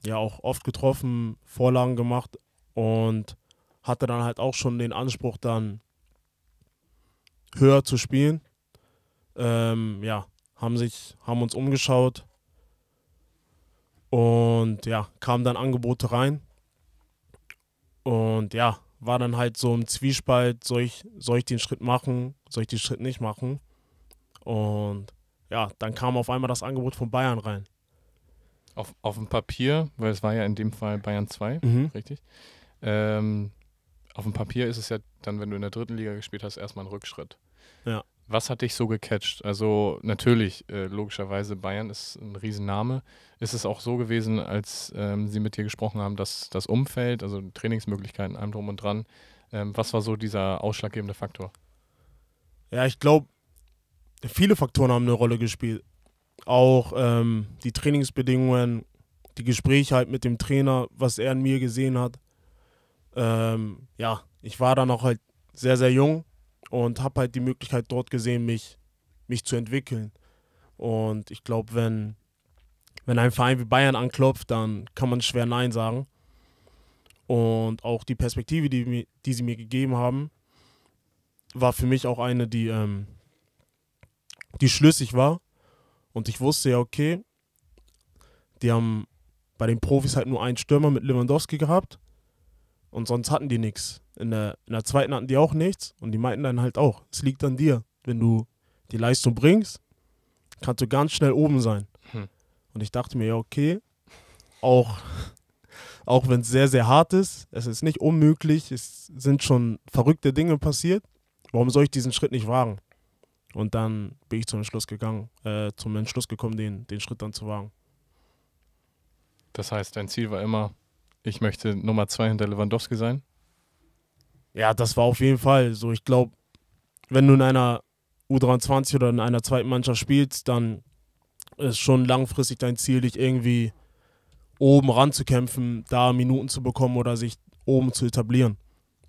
ja, auch oft getroffen, Vorlagen gemacht und hatte dann halt auch schon den Anspruch, dann höher zu spielen. Ähm, ja, haben sich, haben uns umgeschaut und ja, kamen dann Angebote rein. Und ja, war dann halt so im Zwiespalt, soll ich, soll ich den Schritt machen, soll ich den Schritt nicht machen. Und ja, dann kam auf einmal das Angebot von Bayern rein. Auf, auf dem Papier, weil es war ja in dem Fall Bayern 2, mhm. richtig? Ähm, auf dem Papier ist es ja dann, wenn du in der dritten Liga gespielt hast, erstmal ein Rückschritt. Ja. Was hat dich so gecatcht? Also natürlich, äh, logischerweise, Bayern ist ein Riesenname. Ist es auch so gewesen, als ähm, Sie mit dir gesprochen haben, dass das Umfeld, also Trainingsmöglichkeiten, allem drum und dran, ähm, was war so dieser ausschlaggebende Faktor? Ja, ich glaube, viele Faktoren haben eine Rolle gespielt. Auch ähm, die Trainingsbedingungen, die Gespräche halt mit dem Trainer, was er in mir gesehen hat. Ähm, ja, ich war dann auch halt sehr, sehr jung und habe halt die Möglichkeit dort gesehen, mich, mich zu entwickeln. Und ich glaube, wenn, wenn ein Verein wie Bayern anklopft, dann kann man schwer Nein sagen. Und auch die Perspektive, die, die sie mir gegeben haben, war für mich auch eine, die, ähm, die schlüssig war. Und ich wusste ja, okay, die haben bei den Profis halt nur einen Stürmer mit Lewandowski gehabt. Und sonst hatten die nichts. In der, in der zweiten hatten die auch nichts und die meinten dann halt auch, es liegt an dir. Wenn du die Leistung bringst, kannst du ganz schnell oben sein. Hm. Und ich dachte mir, ja, okay, auch, auch wenn es sehr, sehr hart ist, es ist nicht unmöglich, es sind schon verrückte Dinge passiert, warum soll ich diesen Schritt nicht wagen? Und dann bin ich zum Entschluss gegangen, äh, zum Entschluss gekommen, den, den Schritt dann zu wagen. Das heißt, dein Ziel war immer, ich möchte Nummer zwei hinter Lewandowski sein? Ja, das war auf jeden Fall so. Ich glaube, wenn du in einer U23 oder in einer zweiten Mannschaft spielst, dann ist schon langfristig dein Ziel, dich irgendwie oben ranzukämpfen, da Minuten zu bekommen oder sich oben zu etablieren.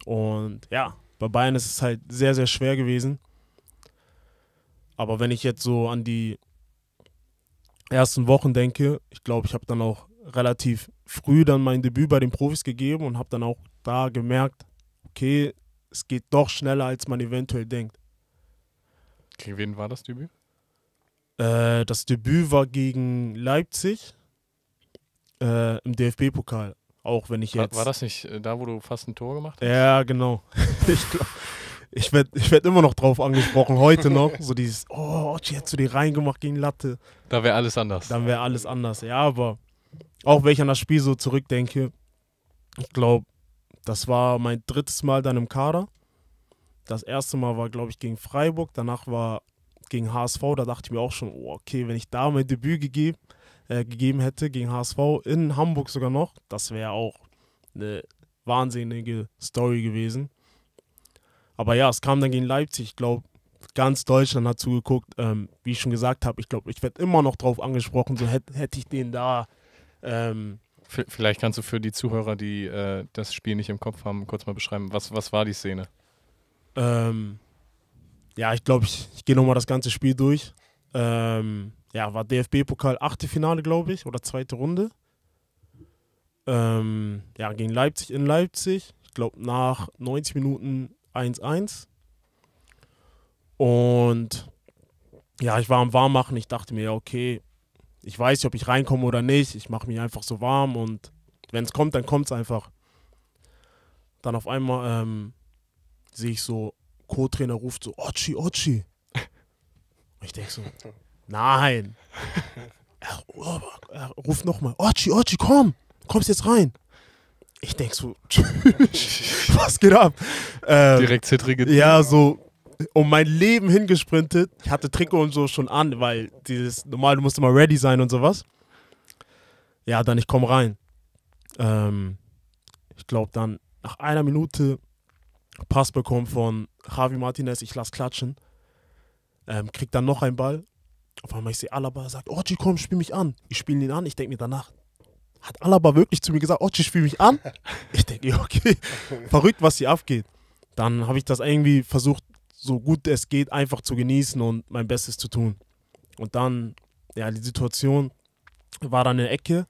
Und ja, bei Bayern ist es halt sehr, sehr schwer gewesen. Aber wenn ich jetzt so an die ersten Wochen denke, ich glaube, ich habe dann auch relativ früh dann mein Debüt bei den Profis gegeben und habe dann auch da gemerkt, okay, es geht doch schneller, als man eventuell denkt. Gegen wen war das Debüt? Äh, das Debüt war gegen Leipzig äh, im DFB-Pokal. Auch wenn ich jetzt. War, war, das nicht äh, da, wo du fast ein Tor gemacht hast? Ja, genau. ich ich werde ich werd immer noch drauf angesprochen, heute noch. So dieses, oh, Ochi, hättest du die reingemacht gegen Latte. Da wäre alles anders. Dann wäre alles anders, ja, aber auch wenn ich an das Spiel so zurückdenke, ich glaube, das war mein drittes Mal dann im Kader. Das erste Mal war, glaube ich, gegen Freiburg, danach war gegen HSV, da dachte ich mir auch schon, oh, okay, wenn ich da mein Debüt gegeben, äh, gegeben hätte gegen HSV, in Hamburg sogar noch, das wäre auch eine wahnsinnige Story gewesen. Aber ja, es kam dann gegen Leipzig, ich glaube, ganz Deutschland hat zugeguckt, ähm, wie ich schon gesagt habe, ich glaube, ich werde immer noch drauf angesprochen, so hätte hätt ich den da ähm, Vielleicht kannst du für die Zuhörer, die äh, das Spiel nicht im Kopf haben, kurz mal beschreiben, was, was war die Szene? Ähm, ja, ich glaube, ich, ich gehe nochmal das ganze Spiel durch. Ähm, ja, war DFB-Pokal achte Finale, glaube ich, oder zweite Runde. Ähm, ja, gegen Leipzig in Leipzig. Ich glaube, nach 90 Minuten 1-1. Und ja, ich war am Warmmachen. Ich dachte mir, okay, ich weiß nicht, ob ich reinkomme oder nicht. Ich mache mich einfach so warm und wenn es kommt, dann kommt es einfach. Dann auf einmal ähm, sehe ich so, Co-Trainer ruft so, Ochi, Ochi. Und ich denke so, nein. Er, er ruft nochmal, Ochi, Ochi, komm, kommst jetzt rein. Ich denke so, was geht ab? Ähm, Direkt zittrige Ja, so, um mein Leben hingesprintet. Ich hatte Trikot und so schon an, weil dieses normal, du musst immer ready sein und sowas. Ja, dann ich komme rein. Ähm, ich glaube dann nach einer Minute Pass bekommen von Javi Martinez, ich lass klatschen. Ähm, krieg dann noch einen Ball. Auf einmal ich sehe Alaba, sagt, Ochi, komm, spiel mich an. Ich spiele ihn an, ich denke mir danach, hat Alaba wirklich zu mir gesagt, Ochi, spiel mich an? Ich denke, okay, verrückt, was hier abgeht. Dann habe ich das irgendwie versucht, so gut es geht, einfach zu genießen und mein Bestes zu tun. Und dann, ja, die Situation war dann in der Ecke.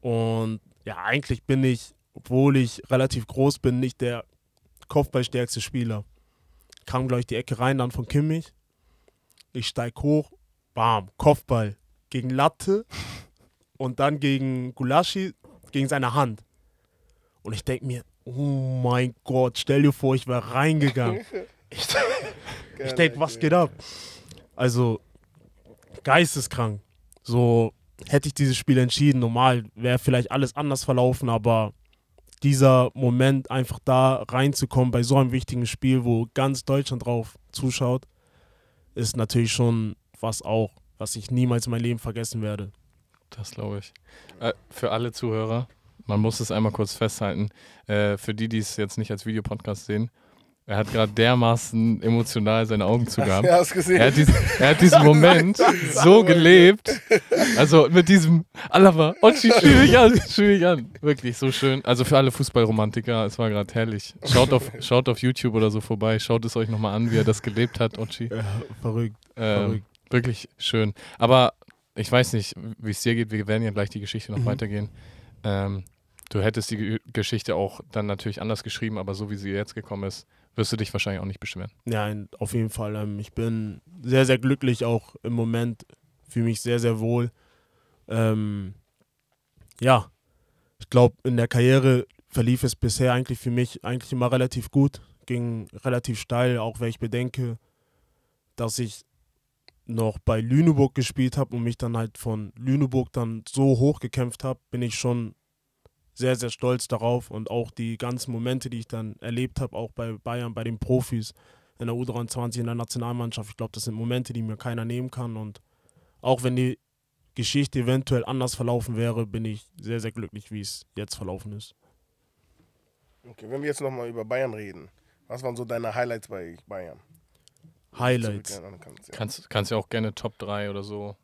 Und ja, eigentlich bin ich, obwohl ich relativ groß bin, nicht der kopfballstärkste Spieler. Kam, glaube ich, die Ecke rein, dann von Kimmich. Ich steig hoch, bam, Kopfball gegen Latte und dann gegen Gulaschi, gegen seine Hand. Und ich denke mir, oh mein Gott, stell dir vor, ich wäre reingegangen. Ich, ich denke, was geht ab? Also, geisteskrank. So hätte ich dieses Spiel entschieden. Normal wäre vielleicht alles anders verlaufen, aber dieser Moment einfach da reinzukommen bei so einem wichtigen Spiel, wo ganz Deutschland drauf zuschaut, ist natürlich schon was auch, was ich niemals in meinem Leben vergessen werde. Das glaube ich. Äh, für alle Zuhörer, man muss es einmal kurz festhalten. Äh, für die, die es jetzt nicht als Videopodcast sehen, er hat gerade dermaßen emotional seine Augen zugehabt. Ja, hast gesehen. Er hat, diesen, er hat diesen Moment so gelebt. Also mit diesem Alaba, Otschi, schiebe ich an, schiebe ich an. Wirklich so schön. Also für alle Fußballromantiker, es war gerade herrlich. Schaut auf, schaut auf YouTube oder so vorbei, schaut es euch nochmal an, wie er das gelebt hat, Otschi. Ja, verrückt, ähm, verrückt. Wirklich schön. Aber ich weiß nicht, wie es dir geht. Wir werden ja gleich die Geschichte noch mhm. weitergehen. Ähm, du hättest die Geschichte auch dann natürlich anders geschrieben, aber so wie sie jetzt gekommen ist, wirst du dich wahrscheinlich auch nicht beschweren. Ja, auf jeden Fall. Ähm, ich bin sehr, sehr glücklich auch im Moment. Fühle mich sehr, sehr wohl. Ähm, ja, ich glaube, in der Karriere verlief es bisher eigentlich für mich eigentlich immer relativ gut. Ging relativ steil, auch wenn ich bedenke, dass ich noch bei Lüneburg gespielt habe und mich dann halt von Lüneburg dann so hoch gekämpft habe, bin ich schon sehr, sehr stolz darauf und auch die ganzen Momente, die ich dann erlebt habe, auch bei Bayern, bei den Profis in der U23, in der Nationalmannschaft. Ich glaube, das sind Momente, die mir keiner nehmen kann. Und auch wenn die Geschichte eventuell anders verlaufen wäre, bin ich sehr, sehr glücklich, wie es jetzt verlaufen ist. Okay, wenn wir jetzt nochmal über Bayern reden, was waren so deine Highlights bei Bayern? Highlights. Kannst, ja. kannst, kannst ja auch gerne Top 3 oder so.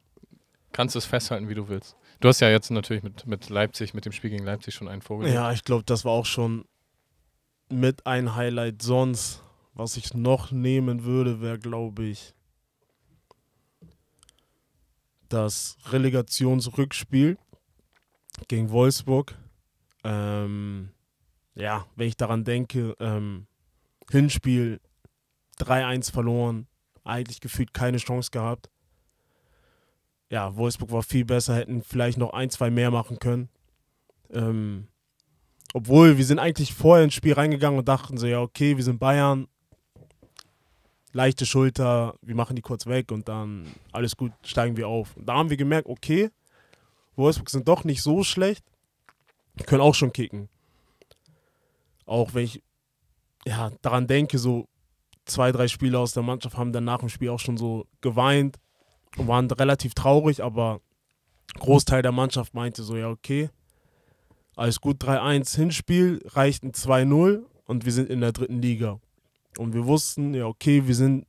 Kannst es festhalten, wie du willst. Du hast ja jetzt natürlich mit, mit Leipzig, mit dem Spiel gegen Leipzig schon einen Vogel. Ja, ich glaube, das war auch schon mit ein Highlight sonst. Was ich noch nehmen würde, wäre, glaube ich, das Relegationsrückspiel gegen Wolfsburg. Ähm, ja, wenn ich daran denke, ähm, Hinspiel 3-1 verloren, eigentlich gefühlt keine Chance gehabt ja, Wolfsburg war viel besser, hätten vielleicht noch ein, zwei mehr machen können. Ähm, obwohl, wir sind eigentlich vorher ins Spiel reingegangen und dachten so, ja, okay, wir sind Bayern, leichte Schulter, wir machen die kurz weg und dann alles gut, steigen wir auf. Und da haben wir gemerkt, okay, Wolfsburg sind doch nicht so schlecht, können auch schon kicken. Auch wenn ich ja, daran denke, so zwei, drei Spieler aus der Mannschaft haben dann nach dem Spiel auch schon so geweint waren relativ traurig, aber Großteil der Mannschaft meinte so, ja, okay, alles gut, 3-1 Hinspiel, reicht ein 2-0 und wir sind in der dritten Liga. Und wir wussten, ja, okay, wir sind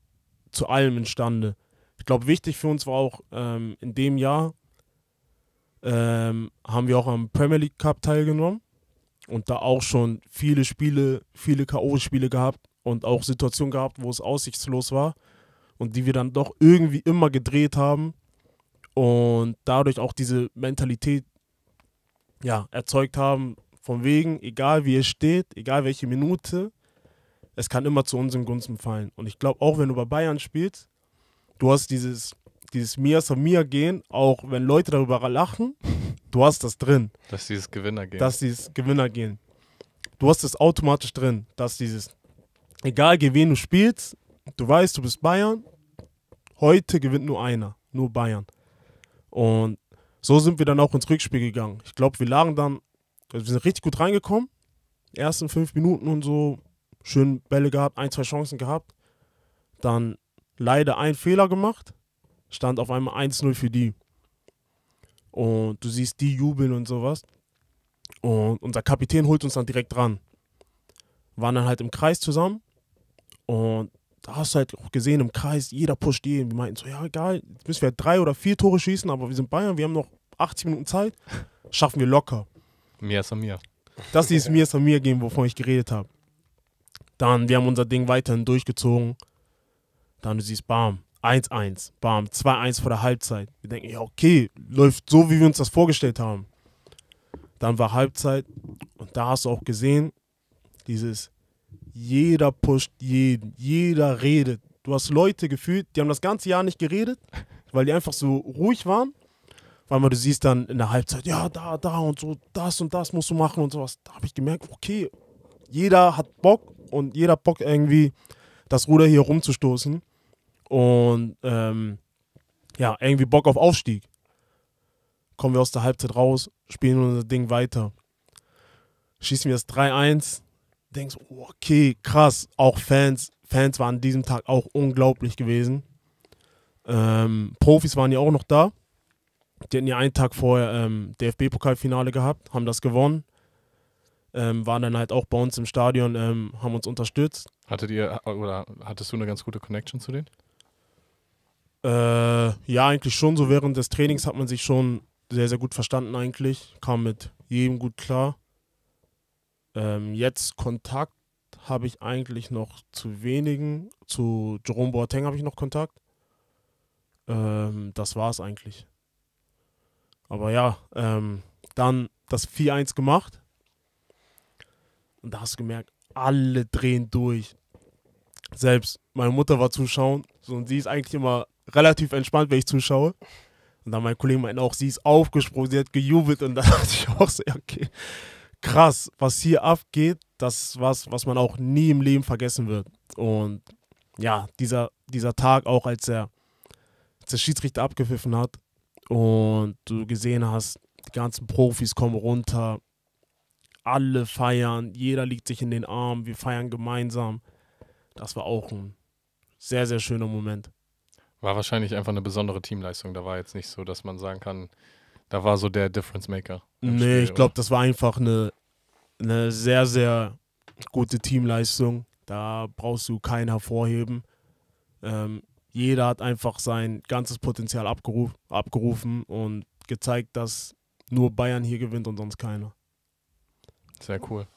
zu allem imstande. Ich glaube, wichtig für uns war auch ähm, in dem Jahr, ähm, haben wir auch am Premier League Cup teilgenommen und da auch schon viele Spiele, viele K.O.-Spiele gehabt und auch Situationen gehabt, wo es aussichtslos war und die wir dann doch irgendwie immer gedreht haben und dadurch auch diese Mentalität ja, erzeugt haben, von wegen, egal wie es steht, egal welche Minute, es kann immer zu unseren Gunsten fallen. Und ich glaube, auch wenn du bei Bayern spielst, du hast dieses, dieses Mia Samia gehen, auch wenn Leute darüber lachen, du hast das drin. Dass dieses Gewinner gehen. Dass dieses Gewinner gehen. Du hast es automatisch drin, dass dieses, egal gegen wen du spielst, du weißt, du bist Bayern. Heute gewinnt nur einer, nur Bayern. Und so sind wir dann auch ins Rückspiel gegangen. Ich glaube, wir lagen dann, also wir sind richtig gut reingekommen. Ersten fünf Minuten und so, schön Bälle gehabt, ein, zwei Chancen gehabt. Dann leider ein Fehler gemacht, stand auf einmal 1-0 für die. Und du siehst die jubeln und sowas. Und unser Kapitän holt uns dann direkt dran. Waren dann halt im Kreis zusammen. Und da hast du halt auch gesehen im Kreis, jeder pusht jeden. Wir meinten so, ja, egal, jetzt müssen wir halt drei oder vier Tore schießen, aber wir sind Bayern, wir haben noch 80 Minuten Zeit, schaffen wir locker. Mir ist an mir. Das ist Mir ist an mir gehen, wovon ich geredet habe. Dann, wir haben unser Ding weiterhin durchgezogen. Dann du siehst, bam, 1-1, bam, 2-1 vor der Halbzeit. Wir denken, ja, okay, läuft so, wie wir uns das vorgestellt haben. Dann war Halbzeit und da hast du auch gesehen, dieses, jeder pusht jeden, jeder redet. Du hast Leute gefühlt, die haben das ganze Jahr nicht geredet, weil die einfach so ruhig waren. Weil man, du siehst dann in der Halbzeit, ja, da, da und so, das und das musst du machen und sowas. Da habe ich gemerkt, okay, jeder hat Bock und jeder hat Bock irgendwie das Ruder hier rumzustoßen. Und ähm, ja, irgendwie Bock auf Aufstieg. Kommen wir aus der Halbzeit raus, spielen unser Ding weiter. Schießen wir das 3-1 denkst, oh, okay, krass, auch Fans, Fans waren an diesem Tag auch unglaublich gewesen. Ähm, Profis waren ja auch noch da. Die hatten ja einen Tag vorher ähm, DFB-Pokalfinale gehabt, haben das gewonnen. Ähm, waren dann halt auch bei uns im Stadion, ähm, haben uns unterstützt. Hattet ihr oder hattest du eine ganz gute Connection zu denen? Äh, ja, eigentlich schon. So während des Trainings hat man sich schon sehr, sehr gut verstanden eigentlich. Kam mit jedem gut klar. Ähm, jetzt Kontakt habe ich eigentlich noch zu wenigen. Zu Jerome Boateng habe ich noch Kontakt. Ähm, das war es eigentlich. Aber ja, ähm, dann das 4-1 gemacht. Und da hast du gemerkt, alle drehen durch. Selbst meine Mutter war zuschauen. So, und sie ist eigentlich immer relativ entspannt, wenn ich zuschaue. Und dann mein Kollege meint auch, sie ist aufgesprungen, sie hat gejubelt. Und da dachte ich auch so, okay, krass, was hier abgeht, das ist was, was man auch nie im Leben vergessen wird. Und ja, dieser, dieser Tag auch, als er als der Schiedsrichter abgepfiffen hat und du gesehen hast, die ganzen Profis kommen runter, alle feiern, jeder liegt sich in den Arm, wir feiern gemeinsam. Das war auch ein sehr, sehr schöner Moment. War wahrscheinlich einfach eine besondere Teamleistung. Da war jetzt nicht so, dass man sagen kann, da war so der Difference Maker. Nee, Spiel, ich glaube, das war einfach eine, eine sehr, sehr gute Teamleistung. Da brauchst du keinen hervorheben. Ähm, jeder hat einfach sein ganzes Potenzial abgeruf, abgerufen und gezeigt, dass nur Bayern hier gewinnt und sonst keiner. Sehr cool.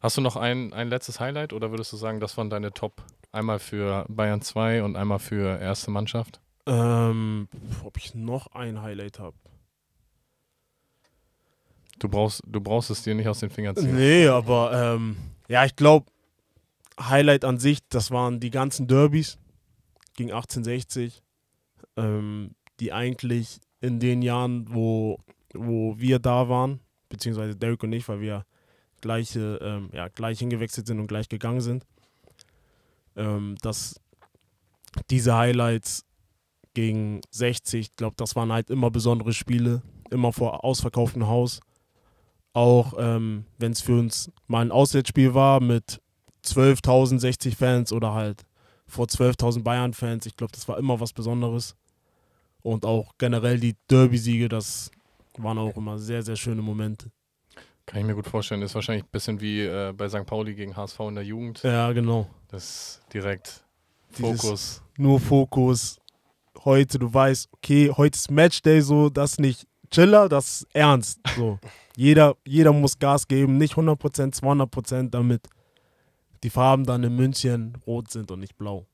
Hast du noch ein, ein letztes Highlight oder würdest du sagen, das waren deine Top? Einmal für Bayern 2 und einmal für erste Mannschaft? Ähm, ob ich noch ein Highlight habe? Du brauchst, du brauchst es dir nicht aus den Fingern ziehen. Nee, aber ähm, ja, ich glaube, Highlight an sich, das waren die ganzen Derbys gegen 1860, ähm, die eigentlich in den Jahren, wo, wo wir da waren, beziehungsweise Derek und ich, weil wir gleiche, ähm, ja, gleich hingewechselt sind und gleich gegangen sind, ähm, dass diese Highlights gegen 60, ich glaube, das waren halt immer besondere Spiele, immer vor ausverkauftem Haus. Auch ähm, wenn es für uns mal ein Auswärtsspiel war mit 12.060 Fans oder halt vor 12.000 Bayern-Fans. Ich glaube, das war immer was Besonderes. Und auch generell die Derby-Siege, das waren auch immer sehr, sehr schöne Momente. Kann ich mir gut vorstellen. Das ist wahrscheinlich ein bisschen wie äh, bei St. Pauli gegen HSV in der Jugend. Ja, genau. Das ist direkt Fokus. Nur Fokus. Heute, du weißt, okay, heute ist Matchday, so das nicht Chiller, das ist ernst. So. jeder, jeder muss Gas geben, nicht 100%, 200%, damit die Farben dann in München rot sind und nicht blau.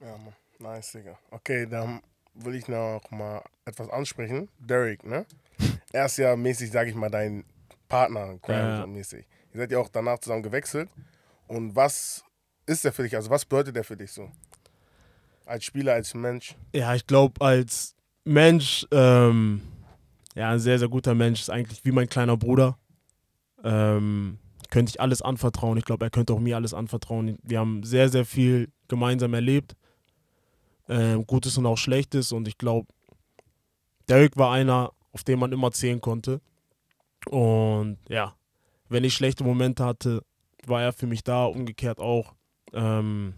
Ja, Mann. Nice, Digga. Okay, dann will ich noch mal etwas ansprechen. Derek, ne? Er ist ja mäßig, sag ich mal, dein Partner, ja. mäßig. Ihr seid ja auch danach zusammen gewechselt. Und was ist der für dich? Also was bedeutet der für dich so? Als Spieler, als Mensch? Ja, ich glaube, als Mensch, ähm, ja, ein sehr, sehr guter Mensch, ist eigentlich wie mein kleiner Bruder. Ähm, könnte ich alles anvertrauen. Ich glaube, er könnte auch mir alles anvertrauen. Wir haben sehr, sehr viel gemeinsam erlebt. Ähm, Gutes und auch Schlechtes. Und ich glaube, Derek war einer, auf den man immer zählen konnte. Und ja, wenn ich schlechte Momente hatte, war er für mich da, umgekehrt auch. Ähm,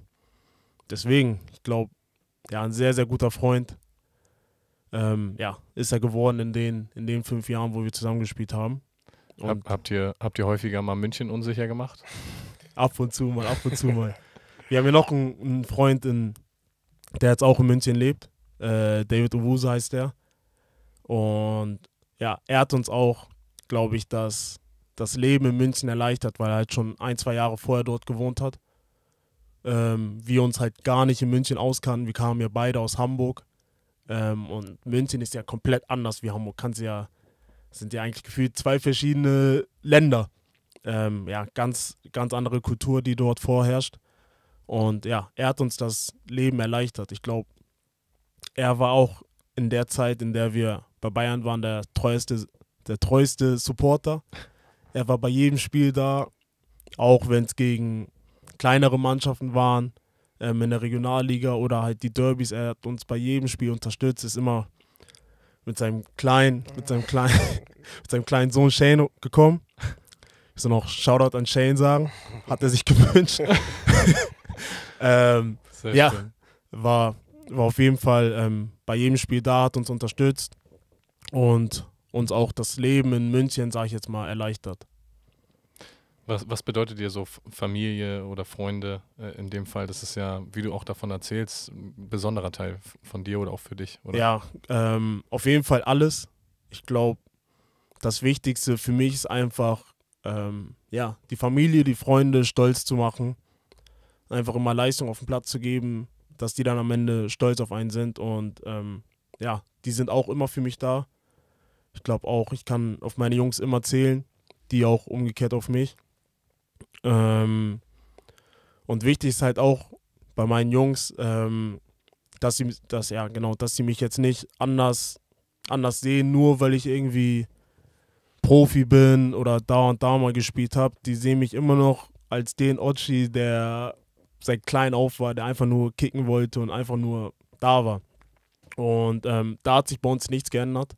deswegen, ich glaube, ja, ein sehr, sehr guter Freund ähm, ja, ist er geworden in den, in den fünf Jahren, wo wir zusammengespielt haben. Hab, habt, ihr, habt ihr häufiger mal München unsicher gemacht? ab und zu mal, ab und zu mal. wir haben ja noch einen, einen, Freund, in, der jetzt auch in München lebt. Äh, David Owuse heißt der. Und ja, er hat uns auch, glaube ich, das, das Leben in München erleichtert, weil er halt schon ein, zwei Jahre vorher dort gewohnt hat. Ähm, wir uns halt gar nicht in München auskannten. Wir kamen ja beide aus Hamburg. Ähm, und München ist ja komplett anders wie Hamburg. Kannst ja, sind ja eigentlich gefühlt zwei verschiedene Länder. Ähm, ja, ganz, ganz andere Kultur, die dort vorherrscht. Und ja, er hat uns das Leben erleichtert. Ich glaube, er war auch in der Zeit, in der wir bei Bayern waren, der treueste, der treueste Supporter. Er war bei jedem Spiel da, auch wenn es gegen kleinere Mannschaften waren ähm, in der Regionalliga oder halt die Derbys. Er hat uns bei jedem Spiel unterstützt, ist immer mit seinem kleinen, mit seinem kleinen, mit seinem kleinen Sohn Shane gekommen. Ich soll noch Shoutout an Shane sagen, hat er sich gewünscht. ähm, ja, war, war auf jeden Fall ähm, bei jedem Spiel da, hat uns unterstützt und uns auch das Leben in München, sage ich jetzt mal, erleichtert. Was, was bedeutet dir so Familie oder Freunde äh, in dem Fall? Das ist ja, wie du auch davon erzählst, ein besonderer Teil von dir oder auch für dich, oder? Ja, ähm, auf jeden Fall alles. Ich glaube, das Wichtigste für mich ist einfach, ähm, ja, die Familie, die Freunde stolz zu machen. Einfach immer Leistung auf den Platz zu geben, dass die dann am Ende stolz auf einen sind. Und ähm, ja, die sind auch immer für mich da. Ich glaube auch, ich kann auf meine Jungs immer zählen, die auch umgekehrt auf mich. Ähm, und wichtig ist halt auch bei meinen Jungs, ähm, dass sie, dass, ja, genau, dass sie mich jetzt nicht anders, anders sehen, nur weil ich irgendwie Profi bin oder da und da mal gespielt habe. Die sehen mich immer noch als den Ochi, der seit klein auf war, der einfach nur kicken wollte und einfach nur da war. Und ähm, da hat sich bei uns nichts geändert.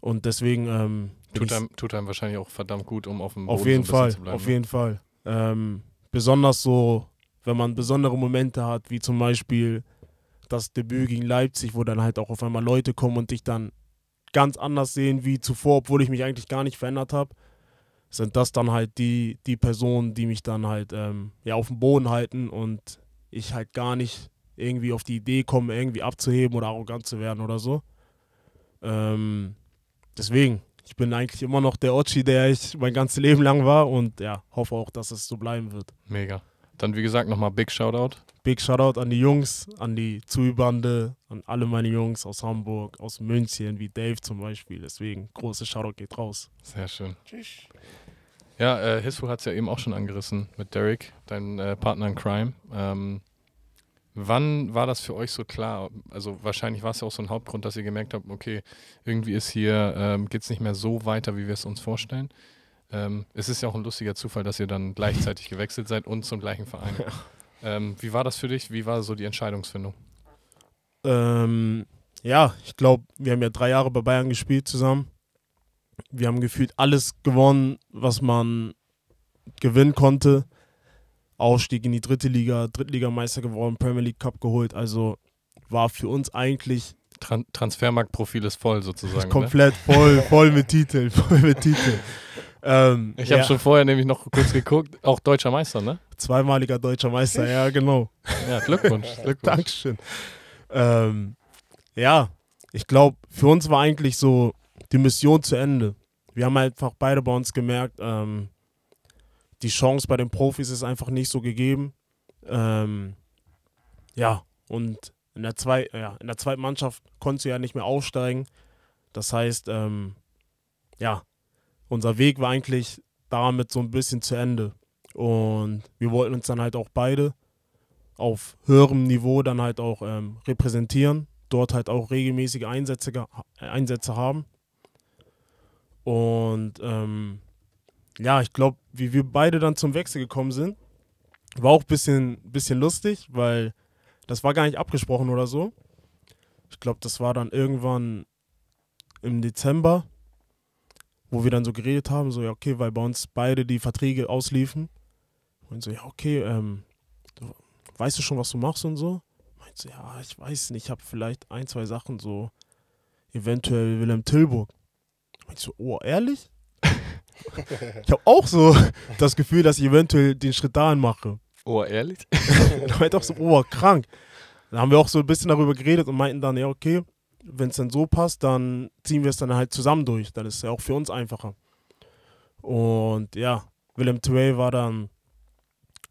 Und deswegen ähm, Tut einem, tut einem wahrscheinlich auch verdammt gut, um auf dem Boden auf jeden so Fall, zu bleiben. Auf ne? jeden Fall. Ähm, besonders so, wenn man besondere Momente hat, wie zum Beispiel das Debüt gegen Leipzig, wo dann halt auch auf einmal Leute kommen und dich dann ganz anders sehen wie zuvor, obwohl ich mich eigentlich gar nicht verändert habe, sind das dann halt die, die Personen, die mich dann halt ähm, ja, auf dem Boden halten und ich halt gar nicht irgendwie auf die Idee komme, irgendwie abzuheben oder arrogant zu werden oder so. Ähm, deswegen, ich bin eigentlich immer noch der Ochi, der ich mein ganzes Leben lang war und ja, hoffe auch, dass es so bleiben wird. Mega. Dann wie gesagt nochmal Big Shoutout. Big Shoutout an die Jungs, an die Zubande, an alle meine Jungs aus Hamburg, aus München, wie Dave zum Beispiel. Deswegen große Shoutout geht raus. Sehr schön. Tschüss. Ja, äh, Hisu hat es ja eben auch schon angerissen mit Derek, dein äh, Partner in Crime. Ähm, Wann war das für euch so klar? Also wahrscheinlich war es ja auch so ein Hauptgrund, dass ihr gemerkt habt, okay, irgendwie ist hier, ähm, geht es nicht mehr so weiter, wie wir es uns vorstellen. Ähm, es ist ja auch ein lustiger Zufall, dass ihr dann gleichzeitig gewechselt seid und zum gleichen Verein. Ja. Ähm, wie war das für dich? Wie war so die Entscheidungsfindung? Ähm, ja, ich glaube, wir haben ja drei Jahre bei Bayern gespielt zusammen. Wir haben gefühlt alles gewonnen, was man gewinnen konnte. Aufstieg in die dritte Liga, Drittligameister geworden, Premier League Cup geholt. Also war für uns eigentlich. Tran Transfermarktprofil ist voll sozusagen. Ist ne? komplett ne? voll, voll mit Titel, voll mit Titel. Ähm, ich habe ja. schon vorher nämlich noch kurz geguckt, auch deutscher Meister, ne? Zweimaliger deutscher Meister, ja, genau. Ja, Glückwunsch. Glückwunsch. Dankeschön. Ähm, ja, ich glaube, für uns war eigentlich so die Mission zu Ende. Wir haben einfach beide bei uns gemerkt, ähm, die Chance bei den Profis ist einfach nicht so gegeben. Ähm, ja, und in der, zwei, ja, in der zweiten Mannschaft konntest du ja nicht mehr aufsteigen. Das heißt, ähm, ja, unser Weg war eigentlich damit so ein bisschen zu Ende. Und wir wollten uns dann halt auch beide auf höherem Niveau dann halt auch ähm, repräsentieren, dort halt auch regelmäßige Einsätze, Einsätze haben. Und ähm, ja, ich glaube, wie wir beide dann zum Wechsel gekommen sind, war auch ein bisschen, bisschen lustig, weil das war gar nicht abgesprochen oder so. Ich glaube, das war dann irgendwann im Dezember, wo wir dann so geredet haben, so ja, okay, weil bei uns beide die Verträge ausliefen. Und so, ja, okay, ähm, so, weißt du schon, was du machst und so? Meint so, ja, ich weiß nicht, ich habe vielleicht ein, zwei Sachen so, eventuell Wilhelm Tilburg. Meint so, oh, ehrlich? Ich habe auch so das Gefühl, dass ich eventuell den Schritt dahin mache. Oh, ehrlich? da war ich auch so, oh, krank. Da haben wir auch so ein bisschen darüber geredet und meinten dann, ja, okay, wenn es dann so passt, dann ziehen wir es dann halt zusammen durch. Dann ist es ja auch für uns einfacher. Und ja, Willem Tuey war dann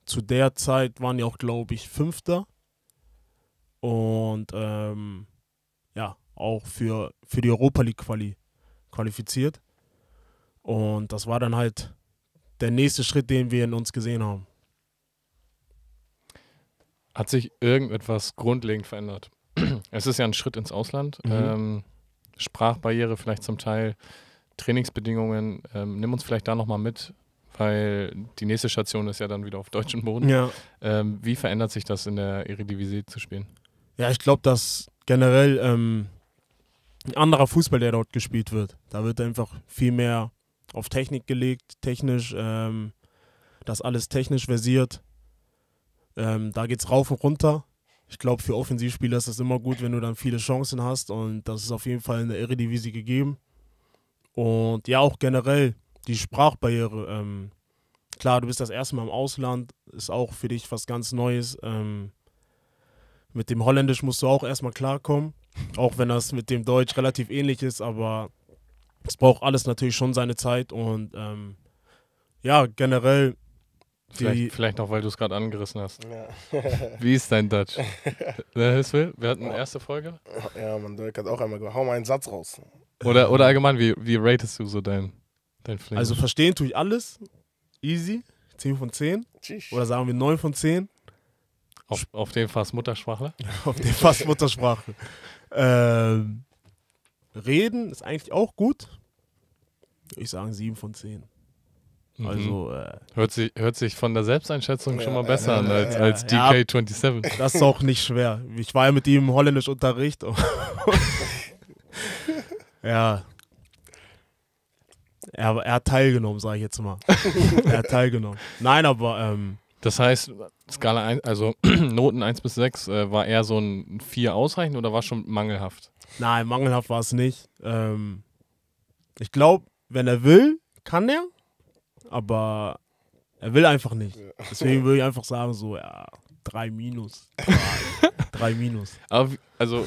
zu der Zeit, waren die auch, glaube ich, Fünfter. Und ähm, ja, auch für, für die Europa League Quali qualifiziert. Und das war dann halt der nächste Schritt, den wir in uns gesehen haben. Hat sich irgendetwas grundlegend verändert? Es ist ja ein Schritt ins Ausland. Mhm. Ähm, Sprachbarriere vielleicht zum Teil, Trainingsbedingungen. Ähm, nimm uns vielleicht da nochmal mit, weil die nächste Station ist ja dann wieder auf deutschem Boden. Ja. Ähm, wie verändert sich das in der Eredivisie zu spielen? Ja, ich glaube, dass generell ähm, ein anderer Fußball, der dort gespielt wird. Da wird einfach viel mehr auf Technik gelegt, technisch, ähm, das alles technisch versiert. Ähm, da es rauf und runter. Ich glaube, für Offensivspieler ist das immer gut, wenn du dann viele Chancen hast und das ist auf jeden Fall in der Eredivisie gegeben. Und ja, auch generell die Sprachbarriere. Ähm, klar, du bist das erste Mal im Ausland, ist auch für dich was ganz Neues. Ähm, mit dem Holländisch musst du auch erstmal klarkommen, auch wenn das mit dem Deutsch relativ ähnlich ist, aber es braucht alles natürlich schon seine Zeit und ähm, ja, generell. Vielleicht, vielleicht auch, weil du es gerade angerissen hast. Ja. Wie ist dein Dutch? Äh, wir hatten eine oh. erste Folge. Ja, man, Dirk hat auch einmal gesagt, hau mal einen Satz raus. Oder, oder allgemein, wie, wie ratest du so dein, dein Fling? Also verstehen tue ich alles. Easy. 10 von 10. Oder sagen wir 9 von 10. Auf, auf dem Fass Muttersprachler? auf dem Fass Muttersprachler. ähm, Reden ist eigentlich auch gut. Ich sage 7 von 10. Mhm. Also, äh, hört, sich, hört sich von der Selbsteinschätzung ja, schon mal besser äh, an als, als DK27. Ja, das ist auch nicht schwer. Ich war ja mit ihm im Holländischunterricht. ja. Er, er hat teilgenommen, sage ich jetzt mal. er hat teilgenommen. Nein, aber ähm, das heißt, Skala 1, also Noten 1 bis 6, äh, war eher so ein 4 ausreichend oder war schon mangelhaft? Nein, mangelhaft war es nicht. Ähm, ich glaube, wenn er will, kann er, aber er will einfach nicht. Deswegen würde ich einfach sagen, so, ja, 3 minus. 3 minus. Aber, also,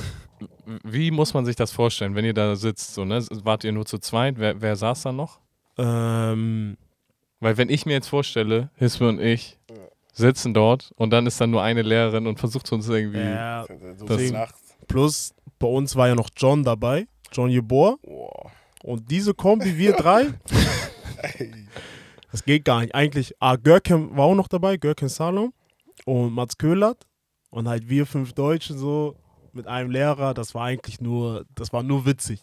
wie muss man sich das vorstellen, wenn ihr da sitzt? So, ne? Wart ihr nur zu zweit? Wer, wer saß da noch? Ähm, weil wenn ich mir jetzt vorstelle, Hispe und ich sitzen dort und dann ist dann nur eine Lehrerin und versucht uns irgendwie. Ja, das so das Plus bei uns war ja noch John dabei, John Jeboer. Und diese Kombi, wir drei. das geht gar nicht. Eigentlich, ah, Görkem war auch noch dabei, Görken Salom und Mats Köhlert. Und halt wir fünf Deutschen so mit einem Lehrer, das war eigentlich nur, das war nur witzig.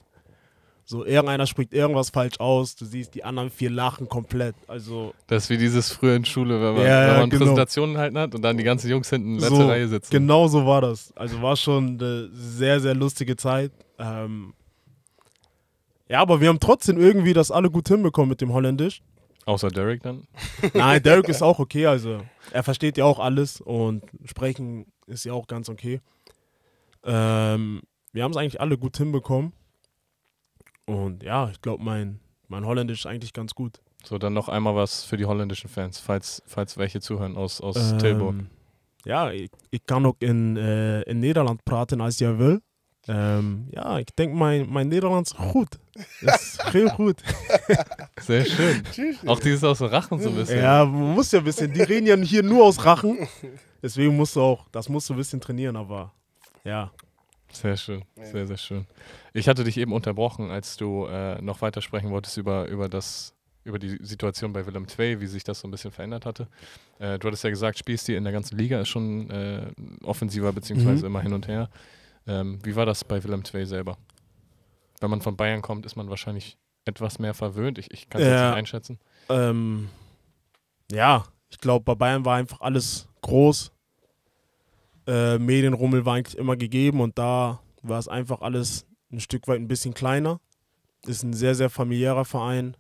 So, irgendeiner spricht irgendwas falsch aus, du siehst, die anderen vier lachen komplett. Also. Das ist wie dieses früher in Schule, wenn man, ja, wenn man genau. Präsentationen halten hat und dann die ganzen Jungs hinten in letzter so, Reihe sitzen. Genau so war das. Also war schon eine sehr, sehr lustige Zeit. Ähm ja, aber wir haben trotzdem irgendwie das alle gut hinbekommen mit dem Holländisch. Außer Derek dann? Nein, Derek ist auch okay. Also er versteht ja auch alles und sprechen ist ja auch ganz okay. Ähm, wir haben es eigentlich alle gut hinbekommen. Und ja, ich glaube, mein, mein Holländisch ist eigentlich ganz gut. So, dann noch einmal was für die holländischen Fans, falls, falls welche zuhören aus, aus ähm, Tilburg. Ja, ich, ich kann auch in, äh, in Nederland praten, als ihr will. Ähm, ja, ich denke, mein, mein Nederlands gut. Ist sehr gut. Sehr schön. Auch dieses aus Rachen so ein bisschen. Ja, man muss ja ein bisschen. Die reden ja hier nur aus Rachen. Deswegen musst du auch, das musst du ein bisschen trainieren, aber ja. Sehr schön, sehr, sehr schön. Ich hatte dich eben unterbrochen, als du äh, noch weitersprechen wolltest über, über das über die Situation bei Willem Twey, wie sich das so ein bisschen verändert hatte. Äh, du hattest ja gesagt, spielst Spielstil in der ganzen Liga ist schon äh, offensiver, beziehungsweise mhm. immer hin und her. Ähm, wie war das bei Willem Twey selber? Wenn man von Bayern kommt, ist man wahrscheinlich etwas mehr verwöhnt. Ich, ich kann es ja, nicht einschätzen. Ähm, ja, ich glaube, bei Bayern war einfach alles groß. Äh, Medienrummel war eigentlich immer gegeben und da war es einfach alles ein Stück weit ein bisschen kleiner. Ist ein sehr, sehr familiärer Verein.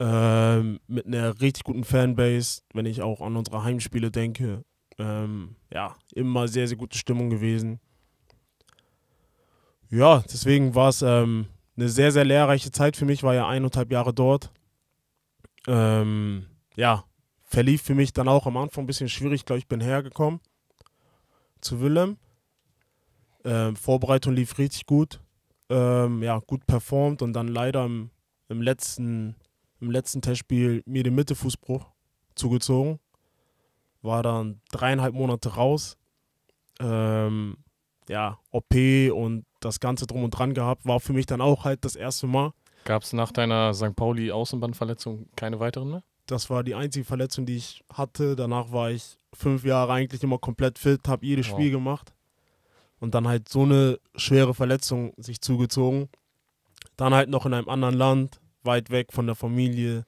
Ähm, mit einer richtig guten Fanbase, wenn ich auch an unsere Heimspiele denke. Ähm, ja, immer sehr, sehr gute Stimmung gewesen. Ja, deswegen war es ähm, eine sehr, sehr lehrreiche Zeit für mich, war ja eineinhalb Jahre dort. Ähm, ja, verlief für mich dann auch am Anfang ein bisschen schwierig. Ich glaube, ich bin hergekommen zu Willem. Ähm, Vorbereitung lief richtig gut, ähm, ja, gut performt und dann leider im, im, letzten, im letzten Testspiel mir den Mittefußbruch zugezogen. War dann dreieinhalb Monate raus. Ähm, ja, OP und das Ganze drum und dran gehabt. War für mich dann auch halt das erste Mal. Gab es nach deiner St. Pauli-Außenbandverletzung keine weiteren mehr? Das war die einzige Verletzung, die ich hatte. Danach war ich fünf Jahre eigentlich immer komplett fit, habe jedes wow. Spiel gemacht und dann halt so eine schwere Verletzung sich zugezogen. Dann halt noch in einem anderen Land, weit weg von der Familie,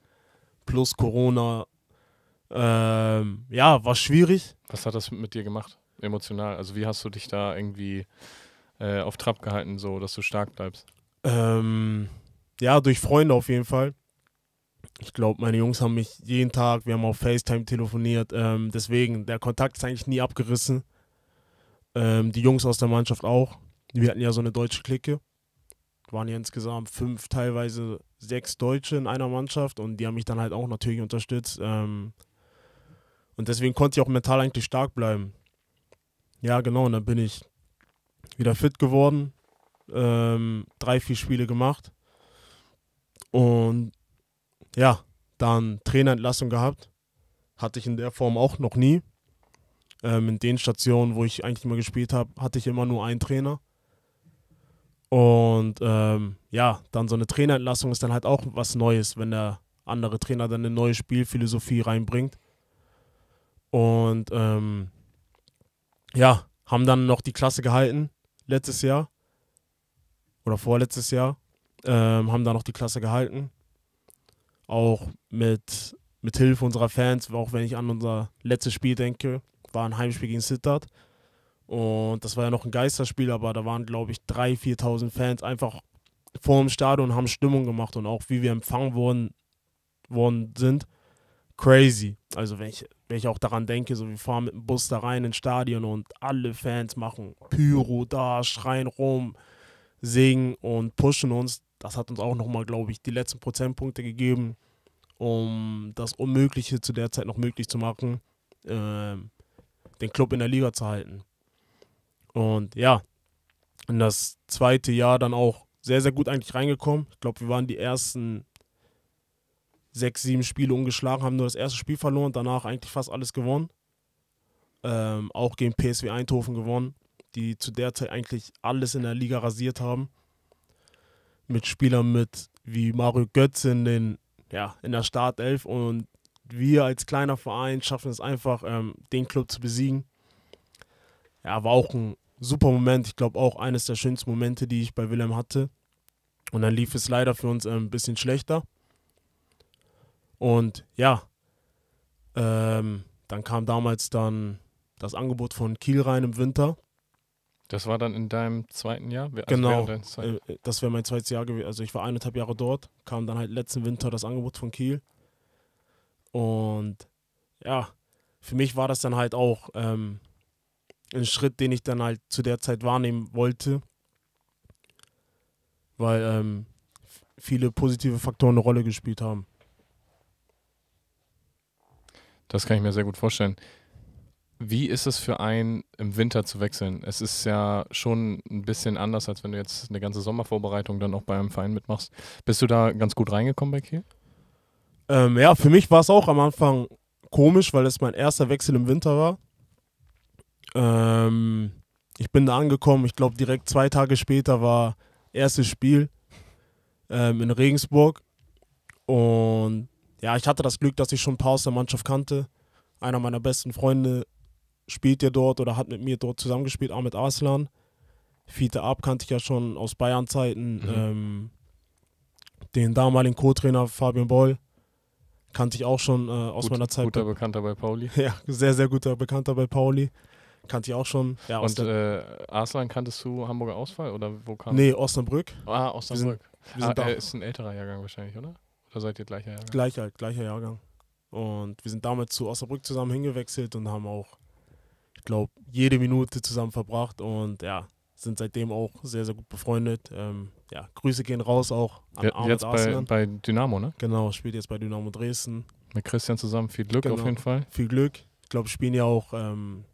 plus Corona. Ähm, ja, war schwierig. Was hat das mit dir gemacht, emotional? Also wie hast du dich da irgendwie äh, auf Trab gehalten, so dass du stark bleibst? Ähm, ja, durch Freunde auf jeden Fall. Ich glaube, meine Jungs haben mich jeden Tag, wir haben auf FaceTime telefoniert. Ähm, deswegen, der Kontakt ist eigentlich nie abgerissen. Ähm, die Jungs aus der Mannschaft auch. Wir hatten ja so eine deutsche Clique. Waren ja insgesamt fünf, teilweise sechs Deutsche in einer Mannschaft und die haben mich dann halt auch natürlich unterstützt. Ähm, und deswegen konnte ich auch mental eigentlich stark bleiben. Ja, genau, und dann bin ich wieder fit geworden, ähm, drei, vier Spiele gemacht und ja, dann Trainerentlassung gehabt. Hatte ich in der Form auch noch nie. Ähm, in den Stationen, wo ich eigentlich immer gespielt habe, hatte ich immer nur einen Trainer. Und ähm, ja, dann so eine Trainerentlassung ist dann halt auch was Neues, wenn der andere Trainer dann eine neue Spielphilosophie reinbringt. Und ähm, ja, haben dann noch die Klasse gehalten letztes Jahr oder vorletztes Jahr. Ähm, haben dann noch die Klasse gehalten. Auch mit, mit Hilfe unserer Fans, auch wenn ich an unser letztes Spiel denke, war ein Heimspiel gegen Sittard. Und das war ja noch ein Geisterspiel, aber da waren, glaube ich, 3.000, 4.000 Fans einfach vor dem Stadion und haben Stimmung gemacht und auch wie wir empfangen worden, worden sind. Crazy. Also, wenn ich, wenn ich auch daran denke, so wir fahren mit dem Bus da rein ins Stadion und alle Fans machen Pyro da, schreien rum, singen und pushen uns. Das hat uns auch nochmal, glaube ich, die letzten Prozentpunkte gegeben, um das Unmögliche zu der Zeit noch möglich zu machen. Ähm, den Club in der Liga zu halten. Und ja, in das zweite Jahr dann auch sehr, sehr gut eigentlich reingekommen. Ich glaube, wir waren die ersten sechs, sieben Spiele ungeschlagen, haben nur das erste Spiel verloren, danach eigentlich fast alles gewonnen. Ähm, auch gegen PSW Eindhoven gewonnen, die zu der Zeit eigentlich alles in der Liga rasiert haben. Mit Spielern mit wie Mario Götz in, den, ja, in der Startelf und wir als kleiner Verein schaffen es einfach, ähm, den Club zu besiegen. Ja, war auch ein super Moment. Ich glaube auch eines der schönsten Momente, die ich bei Wilhelm hatte. Und dann lief es leider für uns ein ähm, bisschen schlechter. Und ja, ähm, dann kam damals dann das Angebot von Kiel rein im Winter. Das war dann in deinem zweiten Jahr? Also genau, zweiten? Äh, äh, das wäre mein zweites Jahr gewesen. Also ich war eineinhalb Jahre dort, kam dann halt letzten Winter das Angebot von Kiel. Und ja, für mich war das dann halt auch ähm, ein Schritt, den ich dann halt zu der Zeit wahrnehmen wollte, weil ähm, viele positive Faktoren eine Rolle gespielt haben. Das kann ich mir sehr gut vorstellen. Wie ist es für einen, im Winter zu wechseln? Es ist ja schon ein bisschen anders, als wenn du jetzt eine ganze Sommervorbereitung dann auch bei einem Verein mitmachst. Bist du da ganz gut reingekommen bei Kiel? Ähm, ja, für mich war es auch am Anfang komisch, weil es mein erster Wechsel im Winter war. Ähm, ich bin da angekommen, ich glaube direkt zwei Tage später war erstes Spiel ähm, in Regensburg. Und ja, ich hatte das Glück, dass ich schon ein paar aus der Mannschaft kannte. Einer meiner besten Freunde spielt ja dort oder hat mit mir dort zusammengespielt, Ahmed Arslan. Fiete Ab kannte ich ja schon aus Bayern-Zeiten. Mhm. Ähm, den damaligen Co-Trainer Fabian Boll. Kannte ich auch schon äh, aus Gut, meiner Zeit. Guter Bekannter bei Pauli. Ja, sehr, sehr guter Bekannter bei Pauli. Kannte ich auch schon. Ja, Und äh, Arslan kanntest du Hamburger Ausfall oder wo kam Nee, Osnabrück. Ah, Osnabrück. Wir sind, wir sind ah, äh, ist ein älterer Jahrgang wahrscheinlich, oder? Oder seid ihr gleicher Jahrgang? Gleich gleicher Jahrgang. Und wir sind damals zu Osnabrück zusammen hingewechselt und haben auch, ich glaube, jede Minute zusammen verbracht und ja, sind seitdem auch sehr, sehr gut befreundet. Ähm, ja, Grüße gehen raus auch an ja, Jetzt bei, bei, Dynamo, ne? Genau, spielt jetzt bei Dynamo Dresden. Mit Christian zusammen, viel Glück genau. auf jeden Fall. Viel Glück. Ich glaube, spielen ja auch ähm,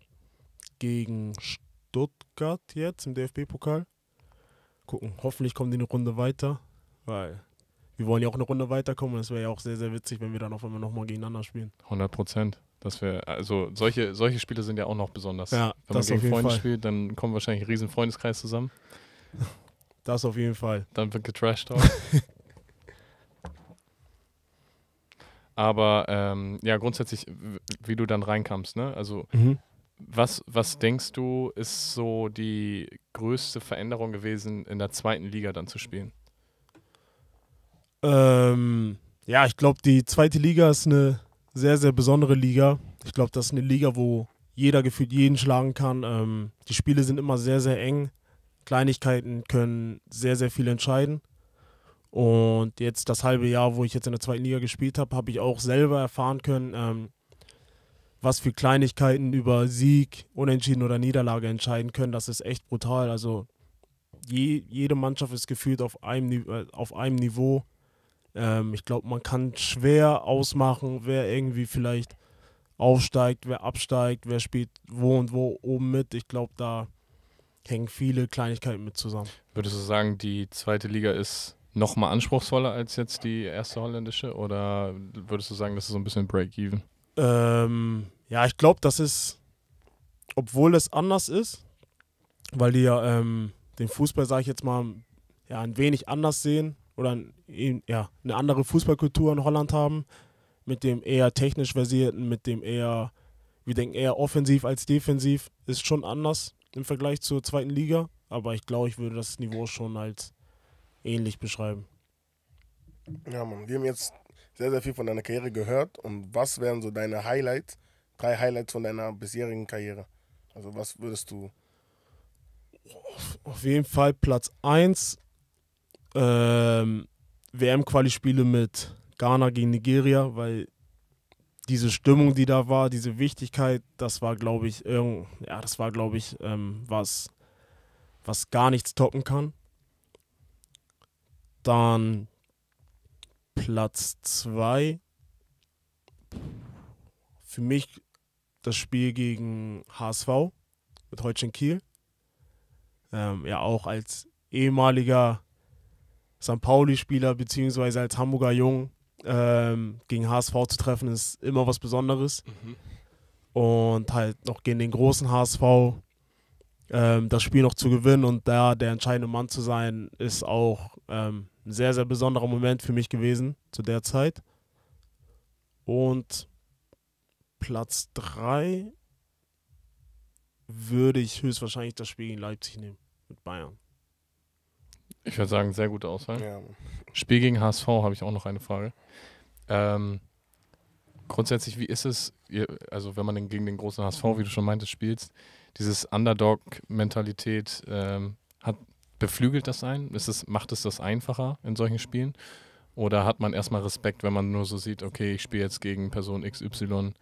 gegen Stuttgart jetzt im DFB-Pokal. Gucken, hoffentlich kommen die eine Runde weiter, weil wir wollen ja auch eine Runde weiterkommen und es wäre ja auch sehr, sehr witzig, wenn wir dann auf einmal nochmal gegeneinander spielen. 100 Prozent. Dass wir, also solche, solche Spiele sind ja auch noch besonders. Ja, wenn man gegen Freunde Fall. spielt, dann kommen wahrscheinlich ein riesen Freundeskreis zusammen. Das auf jeden Fall. Dann wird getrashed auch. Aber ähm, ja, grundsätzlich, wie du dann reinkamst, ne? Also mhm. was, was denkst du, ist so die größte Veränderung gewesen, in der zweiten Liga dann zu spielen? Ähm, ja, ich glaube, die zweite Liga ist eine sehr, sehr besondere Liga. Ich glaube, das ist eine Liga, wo jeder gefühlt jeden schlagen kann. Ähm, die Spiele sind immer sehr, sehr eng. Kleinigkeiten können sehr, sehr viel entscheiden. Und jetzt das halbe Jahr, wo ich jetzt in der zweiten Liga gespielt habe, habe ich auch selber erfahren können, ähm, was für Kleinigkeiten über Sieg, Unentschieden oder Niederlage entscheiden können. Das ist echt brutal. Also je, jede Mannschaft ist gefühlt auf einem, äh, auf einem Niveau. Ähm, ich glaube, man kann schwer ausmachen, wer irgendwie vielleicht aufsteigt, wer absteigt, wer spielt wo und wo oben mit. Ich glaube, da hängen viele Kleinigkeiten mit zusammen. Würdest du sagen, die zweite Liga ist nochmal anspruchsvoller als jetzt die erste holländische oder würdest du sagen, das ist so ein bisschen Break-Even? Ähm, ja, ich glaube, das ist, obwohl es anders ist, weil die ja ähm, den Fußball, sage ich jetzt mal, ja, ein wenig anders sehen oder ein, ja, eine andere Fußballkultur in Holland haben, mit dem eher technisch versierten, mit dem eher, wir denken eher offensiv als defensiv, ist schon anders im Vergleich zur zweiten Liga. Aber ich glaube, ich würde das Niveau schon als ähnlich beschreiben. Ja, Mann, wir haben jetzt sehr, sehr viel von deiner Karriere gehört. Und was wären so deine Highlights, drei Highlights von deiner bisherigen Karriere? Also was würdest du... Auf jeden Fall Platz 1, ähm, WM-Quali-Spiele mit Ghana gegen Nigeria, weil diese Stimmung, die da war, diese Wichtigkeit, das war, glaube ich, irgend, ja, das war, glaube ich, ähm, was, was gar nichts toppen kann. Dann Platz 2. Für mich das Spiel gegen HSV mit Heutchen Kiel. Ähm, ja, auch als ehemaliger St. Pauli-Spieler beziehungsweise als Hamburger Jung ähm, gegen HSV zu treffen ist immer was Besonderes. Mhm. Und halt noch gegen den großen HSV ähm, das Spiel noch zu gewinnen und da der entscheidende Mann zu sein, ist auch ähm, ein sehr, sehr besonderer Moment für mich gewesen zu der Zeit. Und Platz 3 würde ich höchstwahrscheinlich das Spiel gegen Leipzig nehmen mit Bayern. Ich würde sagen, sehr gute Auswahl. Ja. Spiel gegen HSV habe ich auch noch eine Frage. Ähm, grundsätzlich, wie ist es, also wenn man gegen den großen HSV, wie du schon meintest, spielst, dieses Underdog-Mentalität ähm, hat, beflügelt das ein? Ist es, macht es das einfacher in solchen Spielen? Oder hat man erstmal Respekt, wenn man nur so sieht, okay, ich spiele jetzt gegen Person XY,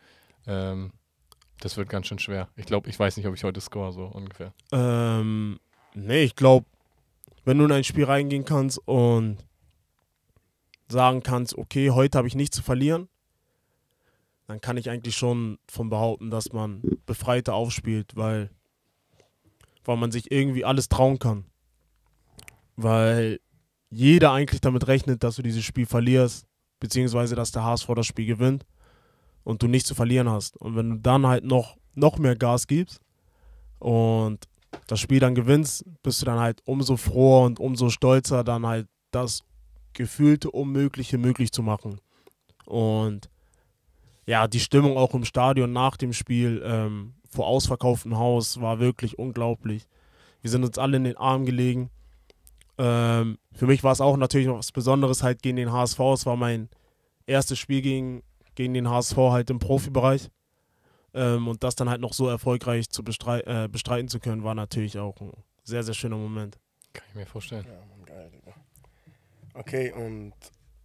ähm, das wird ganz schön schwer. Ich glaube, ich weiß nicht, ob ich heute score, so ungefähr. Ähm, nee, ich glaube, wenn du in ein Spiel reingehen kannst und sagen kannst, okay, heute habe ich nichts zu verlieren, dann kann ich eigentlich schon von behaupten, dass man befreiter aufspielt, weil, weil man sich irgendwie alles trauen kann. Weil jeder eigentlich damit rechnet, dass du dieses Spiel verlierst, beziehungsweise dass der HSV das Spiel gewinnt und du nichts zu verlieren hast. Und wenn du dann halt noch, noch mehr Gas gibst und das Spiel dann gewinnst, bist du dann halt umso froher und umso stolzer, dann halt das gefühlte Unmögliche möglich zu machen. Und ja, die Stimmung auch im Stadion nach dem Spiel ähm, vor ausverkauftem Haus war wirklich unglaublich. Wir sind uns alle in den Arm gelegen. Ähm, für mich war es auch natürlich noch was Besonderes halt gegen den HSV. Es war mein erstes Spiel gegen, gegen den HSV halt im Profibereich. Ähm, und das dann halt noch so erfolgreich zu bestrei äh, bestreiten zu können, war natürlich auch ein sehr, sehr schöner Moment. Kann ich mir vorstellen. Ja. Okay, und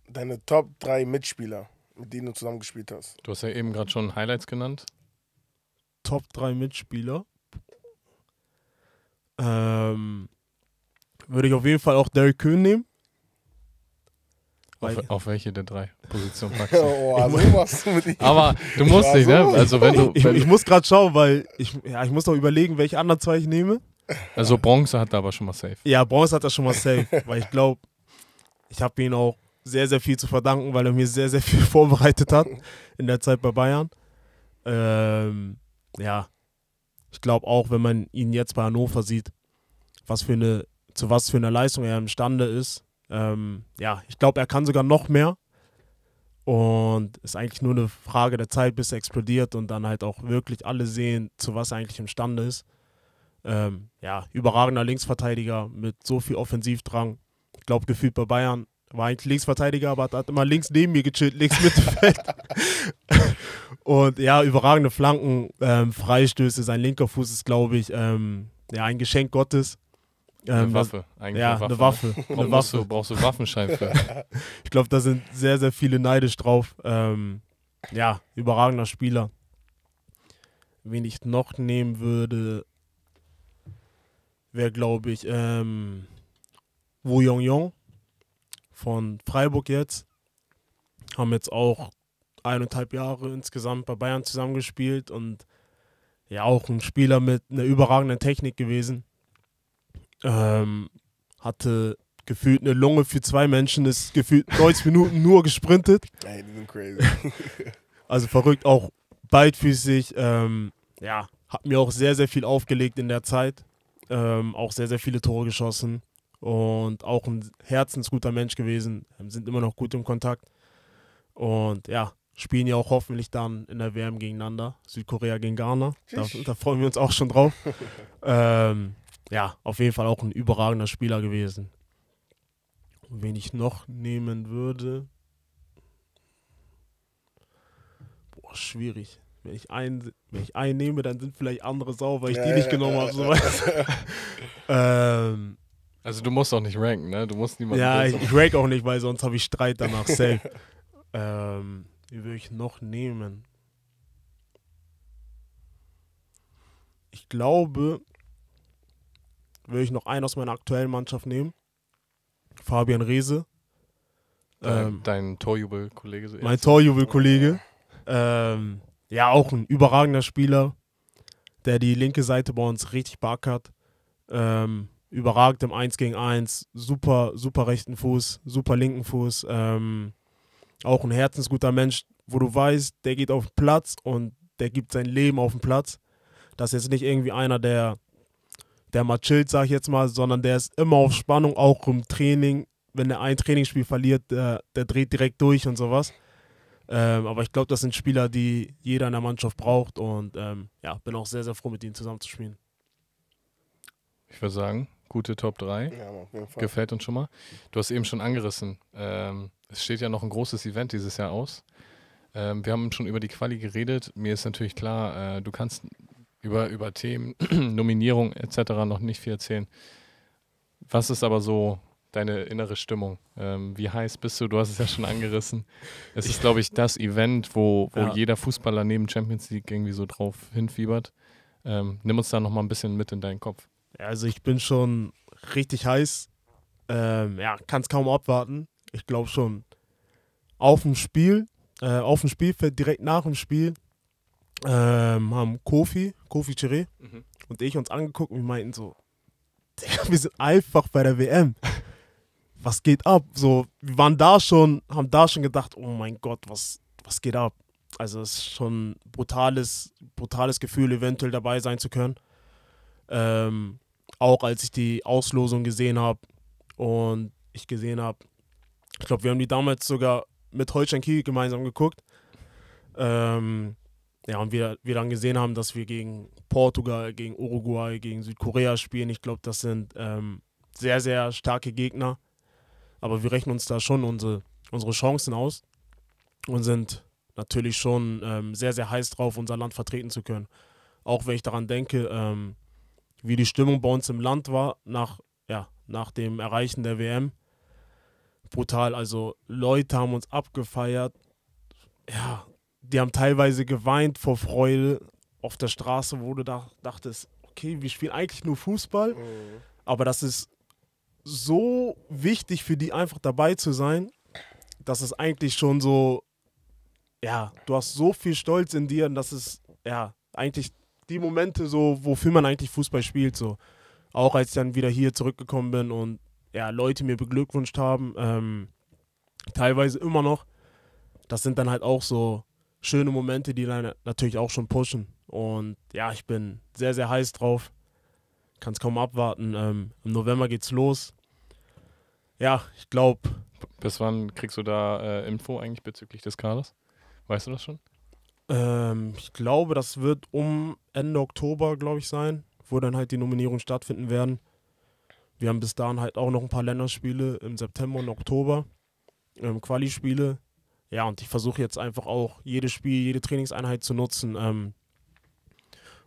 deine Top 3 Mitspieler, mit denen du zusammengespielt hast? Du hast ja eben gerade schon Highlights genannt. Top 3 Mitspieler. Ähm, würde ich auf jeden Fall auch Derek Köhn nehmen. Auf, auf, welche der drei Positionen packst du? oh, also machst du mit ihm. Aber du musst nicht, ne? Also wenn du, ich, ich, ich muss gerade schauen, weil ich, ja, ich muss noch überlegen, welche anderen zwei ich nehme. Also Bronze hat er aber schon mal safe. Ja, Bronze hat er schon mal safe, weil ich glaube, ich habe ihm auch sehr, sehr viel zu verdanken, weil er mir sehr, sehr viel vorbereitet hat in der Zeit bei Bayern. Ähm, ja, ich glaube auch, wenn man ihn jetzt bei Hannover sieht, was für eine, zu was für einer Leistung er imstande ist. Ähm, ja, ich glaube, er kann sogar noch mehr. Und es ist eigentlich nur eine Frage der Zeit, bis er explodiert und dann halt auch wirklich alle sehen, zu was er eigentlich imstande ist. Ähm, ja, überragender Linksverteidiger mit so viel Offensivdrang, ich glaube, gefühlt bei Bayern war eigentlich Linksverteidiger, aber hat immer links neben mir gechillt, links Mittelfeld. und ja, überragende Flanken, ähm, Freistöße, sein linker Fuß ist, glaube ich, ähm, ja, ein Geschenk Gottes. Ähm, eine Waffe, eigentlich ja, eine Waffe. Eine Waffe. Ne? Eine brauchst, Waffe. Du, brauchst du Waffenschein für. ich glaube, da sind sehr, sehr viele neidisch drauf. Ähm, ja, überragender Spieler. Wen ich noch nehmen würde, wäre, glaube ich, ähm, Wu Yong Yong von Freiburg jetzt. Haben jetzt auch eineinhalb Jahre insgesamt bei Bayern zusammengespielt und ja auch ein Spieler mit einer überragenden Technik gewesen. Ähm, hatte gefühlt eine Lunge für zwei Menschen, ist gefühlt 90 Minuten nur gesprintet. Ey, die sind crazy. also verrückt, auch beidfüßig. Ähm, ja, hat mir auch sehr, sehr viel aufgelegt in der Zeit. Ähm, auch sehr, sehr viele Tore geschossen und auch ein herzensguter Mensch gewesen, sind immer noch gut im Kontakt. Und ja, spielen ja auch hoffentlich dann in der WM gegeneinander, Südkorea gegen Ghana. Da, da freuen wir uns auch schon drauf. ähm, ja, auf jeden Fall auch ein überragender Spieler gewesen. Und wen ich noch nehmen würde, boah, schwierig. Wenn ich, einen, wenn ich einen nehme, dann sind vielleicht andere sauer, weil ich ja, die nicht ja, genommen ja, habe. So ähm, also du musst auch nicht ranken, ne? Du musst niemanden. Ja, ich, ich rank auch nicht, weil sonst habe ich Streit danach safe. ähm, wie würde ich noch nehmen? Ich glaube, würde ich noch einen aus meiner aktuellen Mannschaft nehmen. Fabian Reese. Dein, ähm, dein torjubel So mein Torjubelkollege. Ähm, ja, auch ein überragender Spieler, der die linke Seite bei uns richtig beackert. Ähm, überragend im 1 gegen 1, super, super rechten Fuß, super linken Fuß, ähm, auch ein herzensguter Mensch, wo du weißt, der geht auf den Platz und der gibt sein Leben auf den Platz. Das ist jetzt nicht irgendwie einer, der, der mal chillt, sag ich jetzt mal, sondern der ist immer auf Spannung, auch im Training. Wenn er ein Trainingsspiel verliert, der, der dreht direkt durch und sowas. Ähm, aber ich glaube, das sind Spieler, die jeder in der Mannschaft braucht und ähm, ja, bin auch sehr, sehr froh, mit ihnen zusammenzuspielen. Ich würde sagen, gute Top 3. Ja, auf jeden Fall. Gefällt uns schon mal. Du hast eben schon angerissen. Ähm, es steht ja noch ein großes Event dieses Jahr aus. Ähm, wir haben schon über die Quali geredet. Mir ist natürlich klar, äh, du kannst über, über Themen, Nominierung etc. noch nicht viel erzählen. Was ist aber so deine innere Stimmung? Ähm, wie heiß bist du? Du hast es ja schon angerissen. Es ist, glaube ich, das Event, wo, wo ja. jeder Fußballer neben Champions League irgendwie so drauf hinfiebert. Ähm, nimm uns da nochmal ein bisschen mit in deinen Kopf. Also ich bin schon richtig heiß. Ähm, ja, kann es kaum abwarten. Ich glaube schon auf dem Spiel, äh, auf dem Spielfeld, direkt nach dem Spiel, ähm, haben Kofi, Kofi Chiré mhm. und ich uns angeguckt und wir meinten so, wir sind einfach bei der WM. Was geht ab? So, wir waren da schon, haben da schon gedacht, oh mein Gott, was, was geht ab? Also es ist schon ein brutales, brutales Gefühl, eventuell dabei sein zu können. Ähm, auch als ich die Auslosung gesehen habe und ich gesehen habe, ich glaube, wir haben die damals sogar mit Holstein Kiel gemeinsam geguckt. Ähm, ja, und wir, wir dann gesehen haben, dass wir gegen Portugal, gegen Uruguay, gegen Südkorea spielen. Ich glaube, das sind ähm, sehr, sehr starke Gegner. Aber wir rechnen uns da schon unsere, unsere Chancen aus und sind natürlich schon ähm, sehr, sehr heiß drauf, unser Land vertreten zu können. Auch wenn ich daran denke, ähm, wie die Stimmung bei uns im Land war nach, ja, nach dem Erreichen der WM. Brutal. Also Leute haben uns abgefeiert. Ja, die haben teilweise geweint vor Freude auf der Straße, wo du da, dachtest, okay, wir spielen eigentlich nur Fußball, mhm. aber das ist so wichtig für die einfach dabei zu sein, dass es eigentlich schon so, ja, du hast so viel Stolz in dir und das ist, ja, eigentlich die Momente, so, wofür man eigentlich Fußball spielt. So. Auch als ich dann wieder hier zurückgekommen bin und ja, Leute mir beglückwünscht haben, ähm, teilweise immer noch. Das sind dann halt auch so schöne Momente, die dann natürlich auch schon pushen. Und ja, ich bin sehr, sehr heiß drauf. Kann es kaum abwarten. Ähm, Im November geht's los. Ja, ich glaube. Bis wann kriegst du da äh, Info eigentlich bezüglich des Kaders? Weißt du das schon? Ähm, ich glaube, das wird um Ende Oktober, glaube ich, sein, wo dann halt die Nominierungen stattfinden werden. Wir haben bis dahin halt auch noch ein paar Länderspiele im September und Oktober, ähm, Quali-Spiele. Ja, und ich versuche jetzt einfach auch jedes Spiel, jede Trainingseinheit zu nutzen, ähm,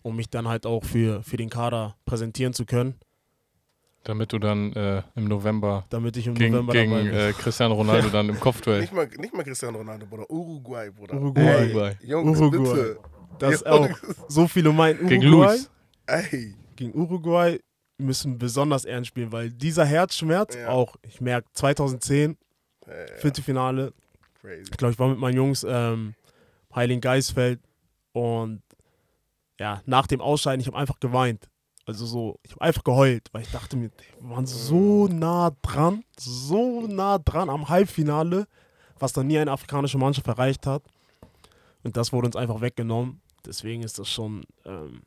um mich dann halt auch für, für den Kader präsentieren zu können. Damit du dann äh, im November Damit ich im gegen, November gegen äh, Cristiano Ronaldo dann im Kopfduell. Nicht mal, nicht mal Cristiano Ronaldo, Bruder. Uruguay, Bruder. Uruguay. Uruguay. Jungs, Uruguay. bitte. Das Jungs. auch. So viele meinen Uruguay. Gegen Luis. Ey. Gegen Uruguay müssen besonders ernst spielen, weil dieser Herzschmerz ja. auch, ich merke, 2010, ja, ja. Viertelfinale. Crazy. Ich glaube, ich war mit meinen Jungs ähm, Heiligen Geisfeld und ja, nach dem Ausscheiden, ich habe einfach geweint. Also so, ich habe einfach geheult, weil ich dachte mir, wir waren so mhm. nah dran, so nah dran am Halbfinale, was dann nie eine afrikanische Mannschaft erreicht hat. Und das wurde uns einfach weggenommen. Deswegen ist das schon, ähm,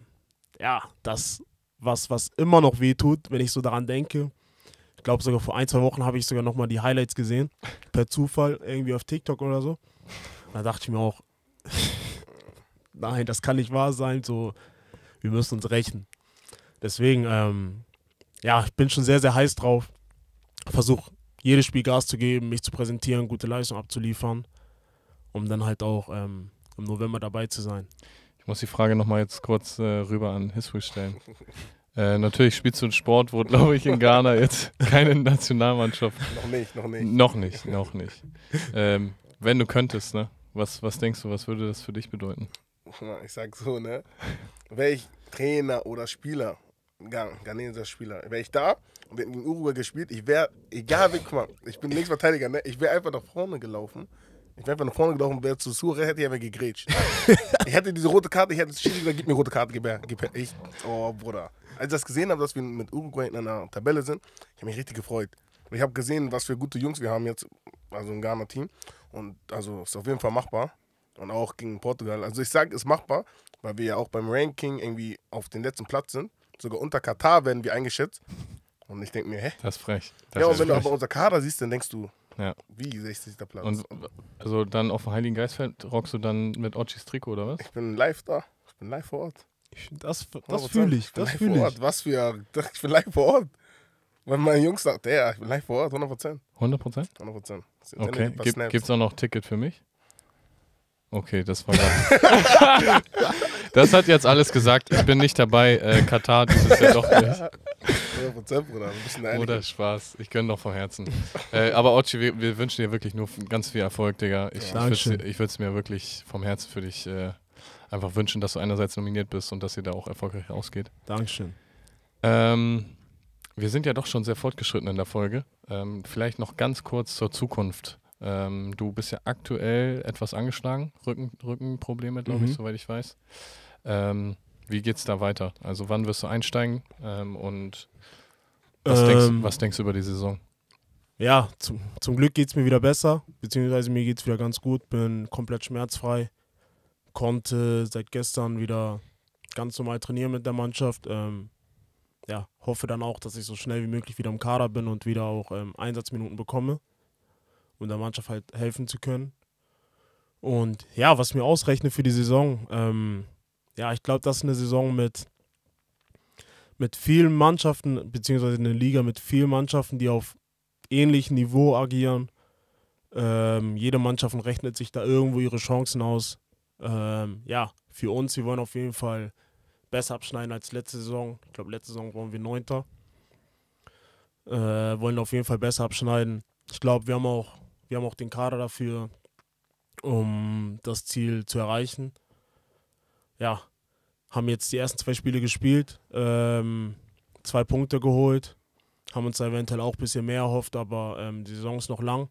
ja, das, was, was immer noch weh tut, wenn ich so daran denke. Ich glaube sogar vor ein, zwei Wochen habe ich sogar nochmal die Highlights gesehen, per Zufall, irgendwie auf TikTok oder so. da dachte ich mir auch, nein, das kann nicht wahr sein, so, wir müssen uns rächen. Deswegen, ähm, ja, ich bin schon sehr, sehr heiß drauf. Versuche jedes Spiel Gas zu geben, mich zu präsentieren, gute Leistung abzuliefern, um dann halt auch ähm, im November dabei zu sein. Ich muss die Frage nochmal jetzt kurz äh, rüber an Hiswick stellen. Äh, natürlich spielst du einen Sport, wo, glaube ich, in Ghana jetzt keine Nationalmannschaft. noch nicht, noch nicht. Noch nicht, noch nicht. Ähm, wenn du könntest, ne? Was, was denkst du, was würde das für dich bedeuten? Ich sag so, ne? Welch Trainer oder Spieler Gang, ghanesischer Spieler. Wäre ich da und wir hätten gegen Uruguay gespielt, ich wäre, egal wie, guck mal, ich bin Linksverteidiger, ne? ich wäre einfach nach vorne gelaufen. Ich wäre einfach nach vorne gelaufen, wäre zu Sure, hätte ich einfach gegrätscht. ich hätte diese rote Karte, ich hätte Schiri gesagt, gib mir rote Karte, gib gib Ich, oh, Bruder. Als ich das gesehen habe, dass wir mit Uruguay in einer Tabelle sind, ich habe mich richtig gefreut. Und ich habe gesehen, was für gute Jungs wir haben jetzt, also im Ghana-Team. Und also ist auf jeden Fall machbar. Und auch gegen Portugal. Also ich sage, ist machbar, weil wir ja auch beim Ranking irgendwie auf den letzten Platz sind sogar unter Katar werden wir eingeschätzt. Und ich denke mir, hä? Das ist frech. Das ja, und wenn frech. du aber unser Kader siehst, dann denkst du, ja. wie 60. Platz. Und also dann auf dem Heiligen Geistfeld rockst du dann mit Ochis Trikot oder was? Ich bin live da. Ich bin live vor Ort. Ich, das das fühle ich. Das fühle ich. Ort. Was für. Ich bin live vor Ort. Wenn mein Jungs sagt, der, ich bin live vor Ort, 100%. 100%? 100%. Okay, gibt es auch noch Ticket für mich? Okay, das war gerade. Das hat jetzt alles gesagt. Ich bin nicht dabei. Äh, Katar, ist ja doch nicht. 100%, Bruder. Ein bisschen einig. Oder Spaß. Ich gönne doch vom Herzen. Äh, aber Ochi, wir, wir, wünschen dir wirklich nur ganz viel Erfolg, Digga. Ich, ja. ich würde es mir wirklich vom Herzen für dich äh, einfach wünschen, dass du einerseits nominiert bist und dass ihr da auch erfolgreich ausgeht. Dankeschön. Ähm, wir sind ja doch schon sehr fortgeschritten in der Folge. Ähm, vielleicht noch ganz kurz zur Zukunft. Ähm, du bist ja aktuell etwas angeschlagen, Rücken, Rückenprobleme, glaube mhm. ich, soweit ich weiß. Ähm, wie es da weiter? Also wann wirst du einsteigen ähm, und was, denkst, ähm. was denkst du über die Saison? Ja, zum, zum Glück geht es mir wieder besser, beziehungsweise mir geht es wieder ganz gut, bin komplett schmerzfrei, konnte seit gestern wieder ganz normal trainieren mit der Mannschaft. Ähm, ja, hoffe dann auch, dass ich so schnell wie möglich wieder im Kader bin und wieder auch ähm, Einsatzminuten bekomme um der Mannschaft halt helfen zu können. Und ja, was mir ausrechnet für die Saison, ähm, ja, ich glaube, das ist eine Saison mit, mit vielen Mannschaften, beziehungsweise eine Liga mit vielen Mannschaften, die auf ähnlichem Niveau agieren. Ähm, jede Mannschaft rechnet sich da irgendwo ihre Chancen aus. Ähm, ja, für uns, wir wollen auf jeden Fall besser abschneiden als letzte Saison. Ich glaube, letzte Saison waren wir Neunter. Äh, wollen auf jeden Fall besser abschneiden. Ich glaube, wir haben auch wir haben auch den Kader dafür, um das Ziel zu erreichen. Ja, haben jetzt die ersten zwei Spiele gespielt, ähm, zwei Punkte geholt, haben uns eventuell auch ein bisschen mehr erhofft, aber ähm, die Saison ist noch lang.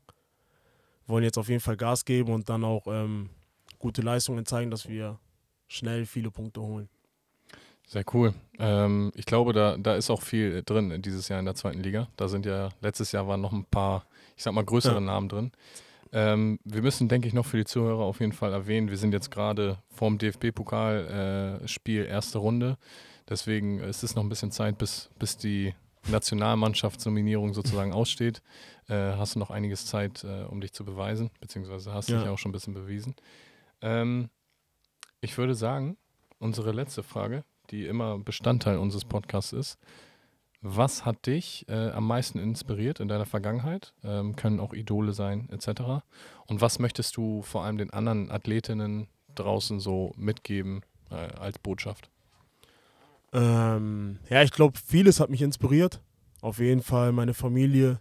Wollen jetzt auf jeden Fall Gas geben und dann auch ähm, gute Leistungen zeigen, dass wir schnell viele Punkte holen. Sehr cool. Ähm, ich glaube, da, da ist auch viel drin dieses Jahr in der zweiten Liga. Da sind ja, letztes Jahr waren noch ein paar ich sag mal, größeren ja. Namen drin. Ähm, wir müssen, denke ich, noch für die Zuhörer auf jeden Fall erwähnen, wir sind jetzt gerade vorm DFB-Pokalspiel äh, erste Runde. Deswegen äh, ist es noch ein bisschen Zeit, bis, bis die Nationalmannschaftsnominierung sozusagen aussteht. Äh, hast du noch einiges Zeit, äh, um dich zu beweisen, beziehungsweise hast ja. dich auch schon ein bisschen bewiesen. Ähm, ich würde sagen, unsere letzte Frage, die immer Bestandteil unseres Podcasts ist, was hat dich äh, am meisten inspiriert in deiner Vergangenheit? Ähm, können auch Idole sein, etc. Und was möchtest du vor allem den anderen Athletinnen draußen so mitgeben äh, als Botschaft? Ähm, ja, ich glaube, vieles hat mich inspiriert. Auf jeden Fall meine Familie,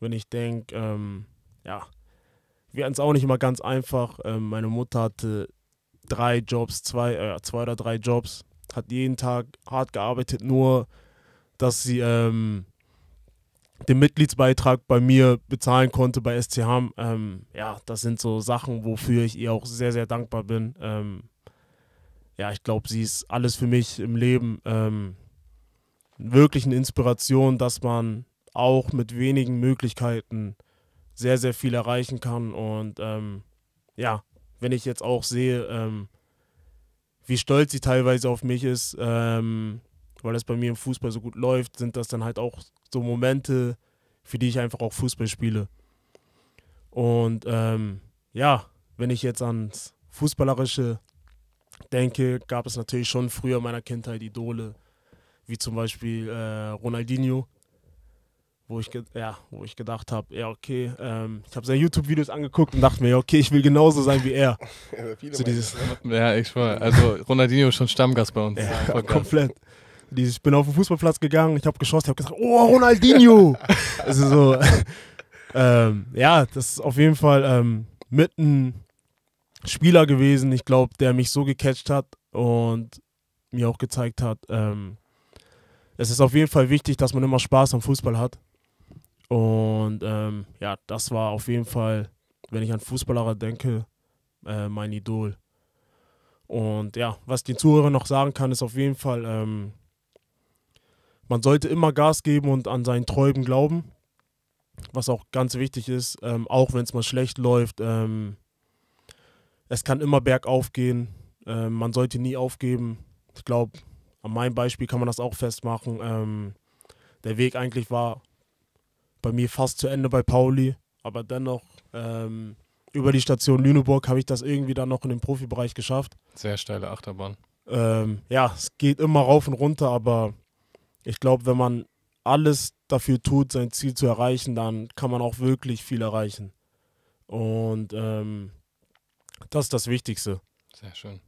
wenn ich denke, ähm, ja, wir hatten es auch nicht immer ganz einfach. Ähm, meine Mutter hatte drei Jobs, zwei, äh, zwei oder drei Jobs, hat jeden Tag hart gearbeitet, nur dass sie ähm, den Mitgliedsbeitrag bei mir bezahlen konnte bei SCH. Ähm, ja, das sind so Sachen, wofür ich ihr auch sehr, sehr dankbar bin. Ähm, ja, ich glaube, sie ist alles für mich im Leben. Ähm, wirklich eine Inspiration, dass man auch mit wenigen Möglichkeiten sehr, sehr viel erreichen kann. Und ähm, ja, wenn ich jetzt auch sehe, ähm, wie stolz sie teilweise auf mich ist, ähm, weil das bei mir im Fußball so gut läuft, sind das dann halt auch so Momente, für die ich einfach auch Fußball spiele. Und ähm, ja, wenn ich jetzt ans Fußballerische denke, gab es natürlich schon früher in meiner Kindheit Idole, wie zum Beispiel äh, Ronaldinho, wo ich, ja, wo ich gedacht habe, ja, okay, ähm, ich habe seine YouTube-Videos angeguckt und dachte mir, ja, okay, ich will genauso sein wie er. ja, so dieses ne? ja, echt voll. Also Ronaldinho ist schon Stammgast bei uns. Ja, komplett ich bin auf den Fußballplatz gegangen, ich habe geschossen, ich habe gesagt, oh, Ronaldinho! also so, ähm, ja, das ist auf jeden Fall ähm, mit ein Spieler gewesen, ich glaube, der mich so gecatcht hat und mir auch gezeigt hat, ähm, es ist auf jeden Fall wichtig, dass man immer Spaß am Fußball hat. Und ähm, ja, das war auf jeden Fall, wenn ich an Fußballer denke, äh, mein Idol. Und ja, was den Zuhörern noch sagen kann, ist auf jeden Fall, ähm, man sollte immer Gas geben und an seinen Träumen glauben, was auch ganz wichtig ist, ähm, auch wenn es mal schlecht läuft. Ähm, es kann immer bergauf gehen, ähm, man sollte nie aufgeben. Ich glaube, an meinem Beispiel kann man das auch festmachen. Ähm, der Weg eigentlich war bei mir fast zu Ende bei Pauli, aber dennoch ähm, über die Station Lüneburg habe ich das irgendwie dann noch in den Profibereich geschafft. Sehr steile Achterbahn. Ähm, ja, es geht immer rauf und runter, aber ich glaube, wenn man alles dafür tut, sein Ziel zu erreichen, dann kann man auch wirklich viel erreichen. Und ähm, das ist das Wichtigste. Sehr schön.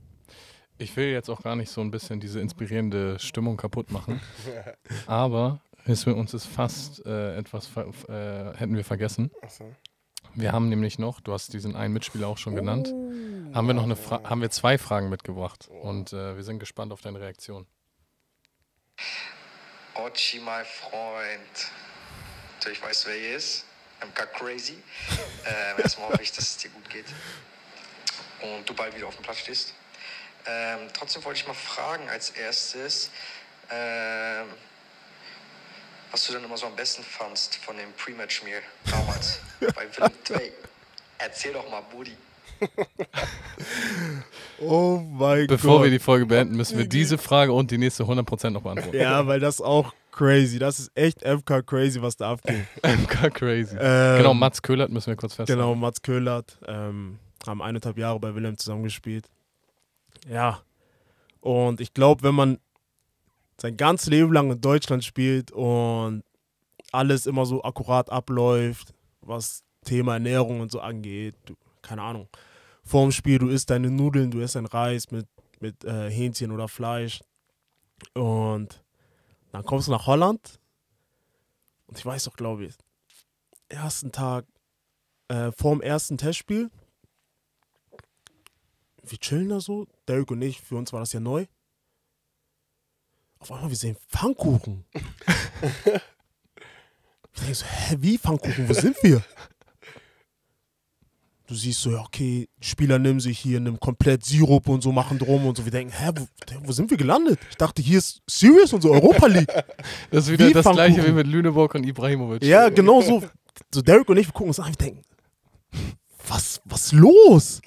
Ich will jetzt auch gar nicht so ein bisschen diese inspirierende Stimmung kaputt machen. Aber ist uns ist fast äh, etwas äh, hätten wir vergessen. So. Wir haben nämlich noch, du hast diesen einen Mitspieler auch schon oh. genannt, haben wir noch eine Fra haben wir zwei Fragen mitgebracht und äh, wir sind gespannt auf deine Reaktion. Ochi, mein Freund. Natürlich weißt du, wer hier ist. MK Crazy. Ähm, erstmal hoffe ich, dass es dir gut geht und du bald wieder auf dem Platz stehst. Ähm, trotzdem wollte ich mal fragen als erstes, ähm, was du denn immer so am besten fandst von dem Pre-Match-Meal damals bei Willem 2. Erzähl doch mal, Buddy. oh mein Bevor Gott. Bevor wir die Folge beenden, müssen wir diese Frage und die nächste 100% noch beantworten. Ja, weil das auch crazy. Das ist echt MK crazy, was da abgeht. MK crazy. Ähm, genau, Mats Köhlert müssen wir kurz festhalten. Genau, Mats Köhlert. Ähm, haben eineinhalb Jahre bei Wilhelm zusammengespielt. Ja. Und ich glaube, wenn man sein ganzes Leben lang in Deutschland spielt und alles immer so akkurat abläuft, was Thema Ernährung und so angeht, du keine Ahnung, vorm Spiel, du isst deine Nudeln, du isst dein Reis mit, mit äh, Hähnchen oder Fleisch. Und dann kommst du nach Holland und ich weiß doch, glaube ich, ersten Tag äh, vorm ersten Testspiel. Wir chillen da so, Derek und ich, für uns war das ja neu. Auf einmal, wir sehen Pfannkuchen. ich denke so, hä, wie Pfannkuchen, wo sind wir? du siehst so, ja, okay, Spieler nehmen sich hier, nehmen komplett Sirup und so, machen drum und so. Wir denken, hä, wo, wo sind wir gelandet? Ich dachte, hier ist Serious und so Europa League. das ist wieder wie das Pfannkuchen. gleiche wie mit Lüneburg und Ibrahimovic. Ja, genau so. So Derek und ich, wir gucken uns an wir denken, was, was los?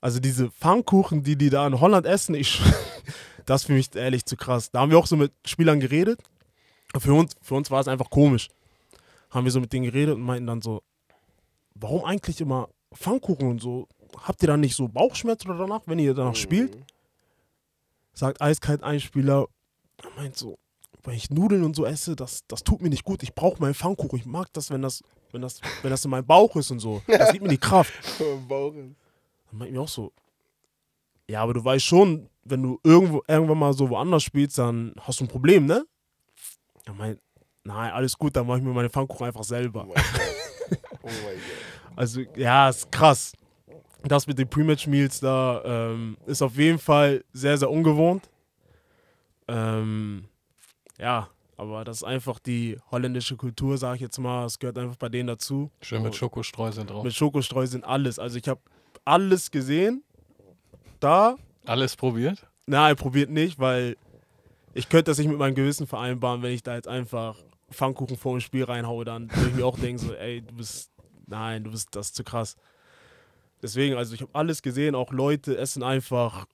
Also diese Pfannkuchen, die die da in Holland essen, ich, das ist für mich ehrlich zu krass. Da haben wir auch so mit Spielern geredet. Für uns, für uns war es einfach komisch. Haben wir so mit denen geredet und meinten dann so, warum eigentlich immer Pfannkuchen und so, habt ihr dann nicht so Bauchschmerzen oder danach, wenn ihr danach mhm. spielt? Sagt eiskalt ein Spieler, meint so, wenn ich Nudeln und so esse, das, das tut mir nicht gut. Ich brauche meinen Pfannkuchen. Ich mag das, wenn das, wenn das, wenn das in meinem Bauch ist und so. Das gibt mir die Kraft. Bauch Dann meint mir auch so, ja, aber du weißt schon, wenn du irgendwo, irgendwann mal so woanders spielst, dann hast du ein Problem, ne? Er meint, nein, alles gut, dann mache ich mir meine Pfannkuchen einfach selber. Oh Oh also, ja, ist krass. Das mit den Pre-Match-Meals da ähm, ist auf jeden Fall sehr, sehr ungewohnt. Ähm, ja, aber das ist einfach die holländische Kultur, sage ich jetzt mal. Es gehört einfach bei denen dazu. Schön mit oh. Schokostreuseln drauf. Mit Schokostreuseln alles. Also ich habe alles gesehen. Da. Alles probiert? Nein, probiert nicht, weil ich könnte das nicht mit meinem Gewissen vereinbaren, wenn ich da jetzt einfach Pfannkuchen vor dem Spiel reinhaue. Dann würde ich mir auch denken, so, ey, du bist nein, du bist das ist zu krass. Deswegen, also ich habe alles gesehen, auch Leute essen einfach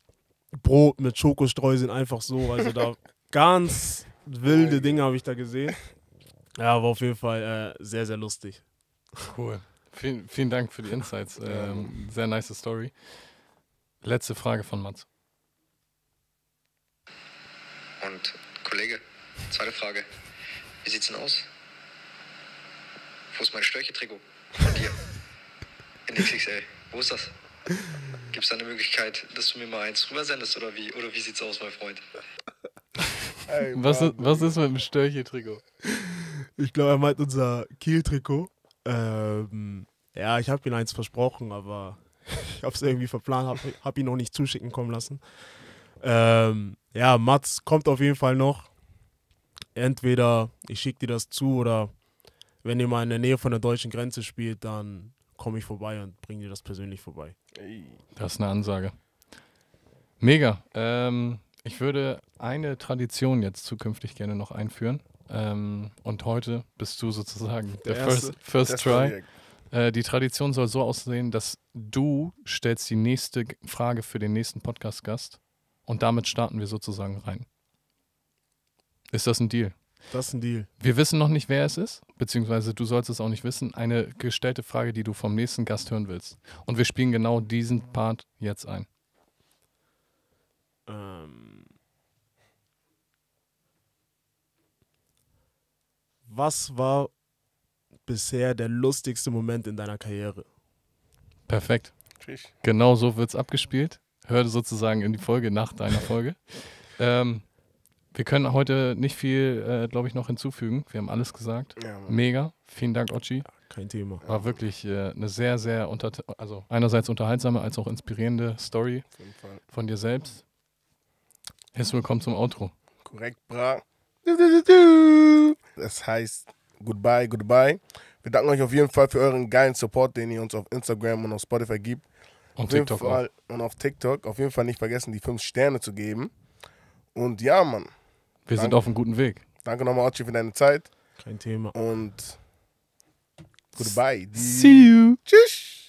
Brot mit Schokostreuseln einfach so. Also da ganz wilde Dinge habe ich da gesehen. Ja, war auf jeden Fall äh, sehr, sehr lustig. Cool. Vielen, vielen Dank für die Insights. Ähm, sehr nice Story. Letzte Frage von Mats. Und Kollege, zweite Frage. Wie sieht's denn aus? Wo ist mein Störche-Trikot? von dir in XXL. Wo ist das? Gibt es da eine Möglichkeit, dass du mir mal eins rübersendest oder wie? Oder wie sieht's aus, mein Freund? Ey, was, ist, was ist mit dem Störche-Trikot? Ich glaube, er meint unser Kiel-Trikot. Ähm, ja, ich habe ihm eins versprochen, aber ich habe es irgendwie verplant, habe hab ihn noch nicht zuschicken kommen lassen. Ähm, ja, Mats kommt auf jeden Fall noch. Entweder ich schicke dir das zu oder wenn ihr mal in der Nähe von der deutschen Grenze spielt, dann komme ich vorbei und bringe dir das persönlich vorbei. Das ist eine Ansage. Mega. Ähm, ich würde eine Tradition jetzt zukünftig gerne noch einführen. Ähm, und heute bist du sozusagen der, der erste, First, first Try. Äh, die Tradition soll so aussehen, dass du stellst die nächste Frage für den nächsten Podcast-Gast und damit starten wir sozusagen rein. Ist das ein Deal? Das ist ein Deal. Wir wissen noch nicht, wer es ist, beziehungsweise du sollst es auch nicht wissen. Eine gestellte Frage, die du vom nächsten Gast hören willst. Und wir spielen genau diesen Part jetzt ein. Ähm. Was war bisher der lustigste Moment in deiner Karriere? Perfekt. Genau so wird es abgespielt. Hör sozusagen in die Folge nach deiner Folge. ähm, wir können heute nicht viel, äh, glaube ich, noch hinzufügen. Wir haben alles gesagt. Ja, Mega. Vielen Dank, Ochi. kein Thema. War wirklich äh, eine sehr, sehr, unter also einerseits unterhaltsame, als auch inspirierende Story Auf jeden Fall. von dir selbst. Herzlich willkommen zum Outro. Korrekt, bra. Das heißt, goodbye, goodbye. Wir danken euch auf jeden Fall für euren geilen Support, den ihr uns auf Instagram und auf Spotify gibt. Und auf TikTok Fall, auch. Und auf TikTok. Auf jeden Fall nicht vergessen, die fünf Sterne zu geben. Und ja, Mann. Wir danke, sind auf einem guten Weg. Danke nochmal, Ochi, für deine Zeit. Kein Thema. Und goodbye. See you. Tschüss.